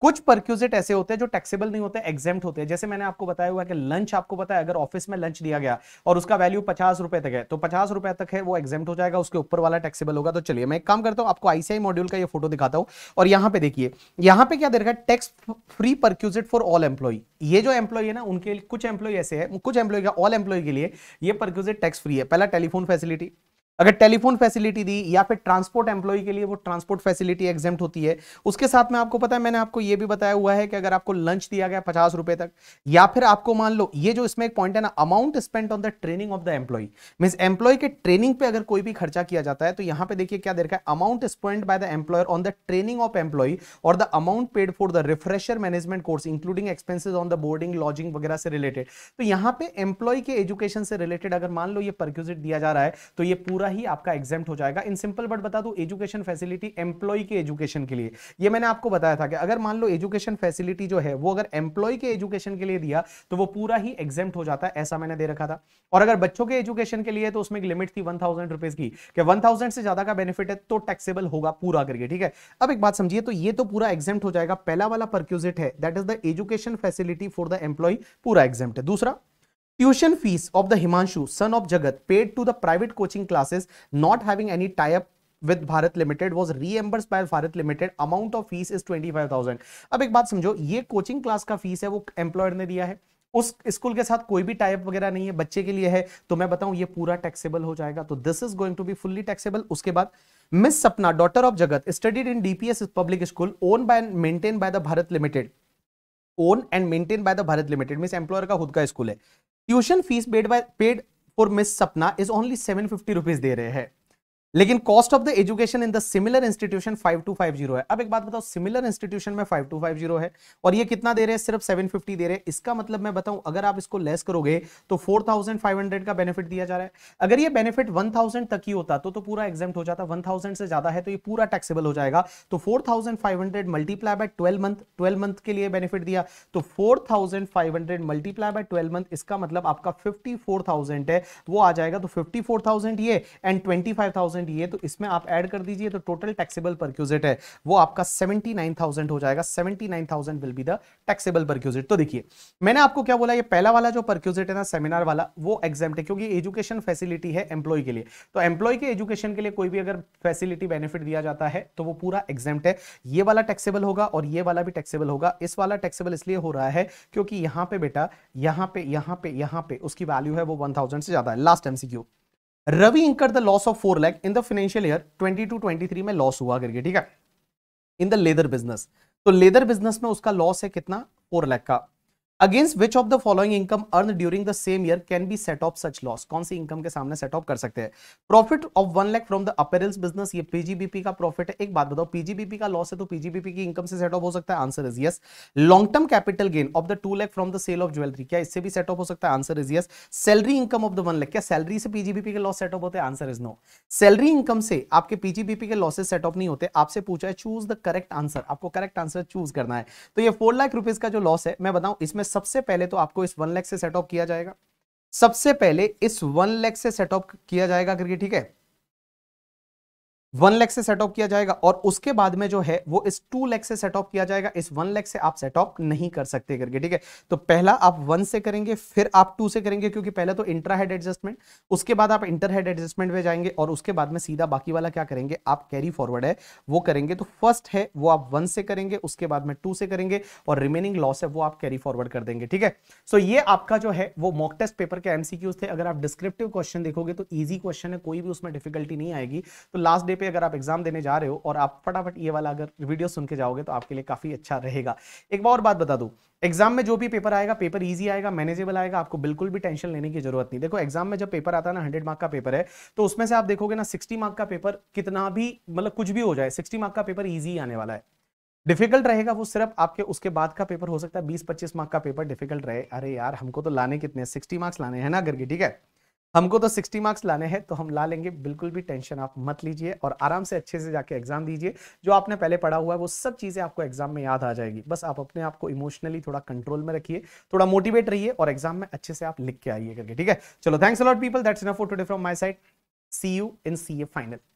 कुछ परक्यूजिट ऐसे होते हैं जो टैक्सेबल नहीं होते एग्जेम होते हैं जैसे मैंने आपको बताया हुआ कि लंच आपको पता है अगर ऑफिस में लंच दिया गया और उसका वैल्यू पचास रुपए तक है तो पचास रुपए तक है वो एग्जेम हो जाएगा उसके ऊपर वाला टैक्सेबल होगा तो चलिए मैं एक काम करता हूं आपको आईसीआई मॉड्यूल का ये फोटो दिखाता हूं और यहां पर देखिए यहां पर क्या देखा tax free perquisite for all employ ये जो एम्प्लॉय है ना उनके कुछ एम्प्लॉय ऐसे है कुछ एम्प्लॉय का ऑल एम्प्लॉय के लिए ये परक्यूजिट टैक्स फ्री है पहला टेलीफोन फैसिलिटी अगर टेलीफोन फैसिलिटी दी या फिर ट्रांसपोर्ट एम्प्लॉय के लिए वो ट्रांसपोर्ट फैसिलिटी एग्जेम्प्ट होती है उसके साथ में आपको पता है मैंने आपको ये भी बताया हुआ है कि अगर आपको लंच दिया गया पचास रुपए तक या फिर आपको मान लो ये जो इसमें एक पॉइंट है ना amount spend on the training of the employ mean employ के ट्रेनिंग पे अगर कोई भी खर्चा किया जाता है तो यहाँ पे देखिए क्या देखा है amount spend by the employer on the training of employ और the amount paid for the refresher management course including expenses on the boarding lodging वगैरह से रिलेटेड तो यहाँ पे एम्प्लॉय के एजुकेशन से रिलेटेड अगर मान लो ये परक्यूजिट दिया जा रहा है तो ये पूरा पूरा ही आपका एग्जाम हो जाएगा इन सिंपल बट बता दो एजुकेशन फैसिलिटी एम्प्लॉय के एजुकेशन के लिए ये मैंने आपको बताया था कि अगर मान लो एजुकेशन फैसिलिटी जो है वो अगर एम्प्लॉय के एजुकेशन के लिए दिया तो वो पूरा ही एग्जाम हो जाता है ऐसा मैंने दे रखा था और अगर बच्चों के एजुकेशन के लिए तो उसमें एक लिमिट थी वन थाउजेंड रुपीज की कि वन थाउजेंड से ज्यादा का बेनिफिट है तो टैक्सेबल होगा पूरा करके ठीक है अब एक बात समझिए तो ये तो पूरा एग्जाम हो जाएगा पहला वाला परक्यूजिट है that is the education facility for the employ पूरा एग्जाम है दूसरा Tuition fees of the Himanshu, son of Jagat, paid to the private coaching classes not having any tie-up with Bharat Limited was reimbursed by Bharat Limited. Amount of fees is 25,000. अब एक बात समझो ये कोचिंग क्लास का फीस है वो एम्प्लॉयर ने दिया है उस स्कूल के साथ कोई भी टाइप वगैरह नहीं है बच्चे के लिए है तो मैं बताऊं ये पूरा टैक्सेबल हो जाएगा तो this is going to be fully taxable उसके बाद miss Sapna daughter of Jagat studied in DPS public school own by maintain by the Bharat limited own and maintain by the Bharat limited miss employer का खुद का स्कूल है tuition fees paid by paid for miss Sapna is only seven fifty rupees दे रहे हैं लेकिन cost of the education in the similar institution 5250 है अब एक बात बताओ सिमिलर इंस्टीट्यूशन में 5250 है और ये कितना दे रहे हैं सिर्फ 750 दे रहे हैं इसका मतलब मैं बताऊं अगर आप इसको लेस करोगे तो 4500 का बेनिफिट दिया जा रहा है अगर ये बेनिफिट 1000 तक ही होता तो तो पूरा एग्जाम हो जाता 1000 से ज्यादा है तो ये पूरा टैक्सेबल हो जाएगा तो 4500 multiply by twelve month twelve month के लिए बेनिफिट दिया तो 4500 मल्टीप्लाई बाय ट्वेल्व मंथ इसका मतलब आपका 54000 है वो आ जाएगा तो 54000 ये एंड 25000 थाउजेंड ये तो इसमें आप ऐड कर दीजिए तो टोटल टैक्सेबल परक्यूजेट है वो आपका सेवेंटी नाइन थाउजेंड हो जाएगा seventy nine thousand will be the taxable perquisite तो देखिए मैंने आपको क्या बोला ये पहला वाला जो परक्यूजेट है ना सेमिनार वाला वो एग्जाम है क्योंकि एजुकेशन फैसिलिटी है एम्प्लॉय के लिए तो एम्प्लॉय के एजुकेशन के लिए कोई भी अगर फैसिलिटी बेनिफिट दिया जाता है तो वो पूरा एग्जाम है ये वाला टैक्सेबल होगा और ये वाला भी टैक्सेबल होगा इस वाला टैक्सेबल इसलिए हो रहा है क्योंकि यहां पे बेटा यहां पे यहां पे यहां पे उसकी वैल्यू है वो वन से ज्यादा है last MCQ Ravi incur the loss of four lakh in the financial year twenty two twenty three में लॉस हुआ करके ठीक है इन द लेदर बिजनेस तो लेदर बिजनेस में उसका लॉस है कितना फोर लैख का against which of the following income earn during the same year can be set off such loss कौन सी इनकम के सामने सेट ऑफ कर सकते हैं profit of one lakh from the apparels business ये पीजीबीपी का प्रॉफिट है एक बात बताओ पीजीबीपी का लॉस है तो पीजीबीपी की इनकम से सेट ऑफ हो सकता है answer is yes long term capital gain of the two lakh from the sale of jewellery क्या इससे भी सेट ऑफ हो सकता है answer is yes salary income of the one lakh क्या सैलरी से पीजीबीपी के लॉस सेट ऑफ होते हैं answer is no salary income से आपके पीजीबीपी के लॉसेज सेट ऑफ नहीं होते आपसे पूछा है चूज द करेक्ट आंसर आपको करेक्ट आंसर चूज करना है तो ये फोर लाख रुपीज का जो लॉस है मैं बताऊं इसमें सबसे पहले तो आपको इस वन लैख से सेट ऑफ किया जाएगा सबसे पहले इस वन लैख से सेट ऑफ किया जाएगा करके ठीक है वन लैख से सेट ऑफ किया जाएगा और उसके बाद में जो है वो इस टू लैख से सेट ऑफ किया जाएगा इस वन लैख से आप सेट ऑफ नहीं कर सकते करके ठीक है तो पहला आप वन से करेंगे फिर आप टू से करेंगे क्योंकि पहले तो इंट्रा हेड एडजस्टमेंट उसके बाद आप इंटर हेड एडजस्टमेंट में जाएंगे और उसके बाद में सीधा बाकी वाला क्या करेंगे आप कैरी फॉरवर्ड है वो करेंगे तो फर्स्ट है वो आप वन से करेंगे उसके बाद में टू से करेंगे और रिमेनिंग लॉस है वो आप कैरी फॉरवर्ड कर देंगे ठीक है सो ये आपका जो है वो मॉक टेस्ट पेपर के एमसीक्यूज थे अगर आप डिस्क्रिप्टिव क्वेश्चन देखोगे तो ईजी क्वेश्चन है कोई भी उसमें डिफिकल्टी नहीं आएगी तो लास्ट डे पे अगर आप एग्जाम देने जा रहे हो और आप फटाफट ये वाला अगर वीडियो सुन के जाओगे तो आपके लिए काफ़ी अच्छा रहेगा एक और बात बता दू एग्जाम में जो भी पेपर आएगा पेपर इजी आएगा मैनेजेबल आएगा आपको बिल्कुल भी टेंशन लेने की जरूरत नहीं देखो एग्जाम में जब पेपर आता है ना हंड्रेड मार्क का पेपर है तो उसमें से आप देखोगे ना सिक्सटी मार्क का पेपर कितना भी मतलब कुछ भी हो जाए सिक्सटी मार्क का पेपर ईजी आने वाला है डिफिकल्ट रहेगा वो सिर्फ आपके उसके बाद का पेपर हो सकता है बीस पच्चीस मार्क का पेपर डिफिकल्ट रहे अरे यार हमको तो लाने कितने सिक्सटी मार्क्स लाने हैं ना करके ठीक है हमको तो 60 मार्क्स लाने हैं तो हम ला लेंगे बिल्कुल भी टेंशन आप मत लीजिए और आराम से अच्छे से जाके एग्जाम दीजिए जो आपने पहले पढ़ा हुआ है वो सब चीज़ें आपको एग्जाम में याद आ जाएगी बस आप अपने आप को इमोशनली थोड़ा कंट्रोल में रखिए थोड़ा मोटिवेट रहिए और एग्जाम में अच्छे से आप लिख के आइए करके ठीक है चलो thanks a lot people that's enough for today from my side see you in C A final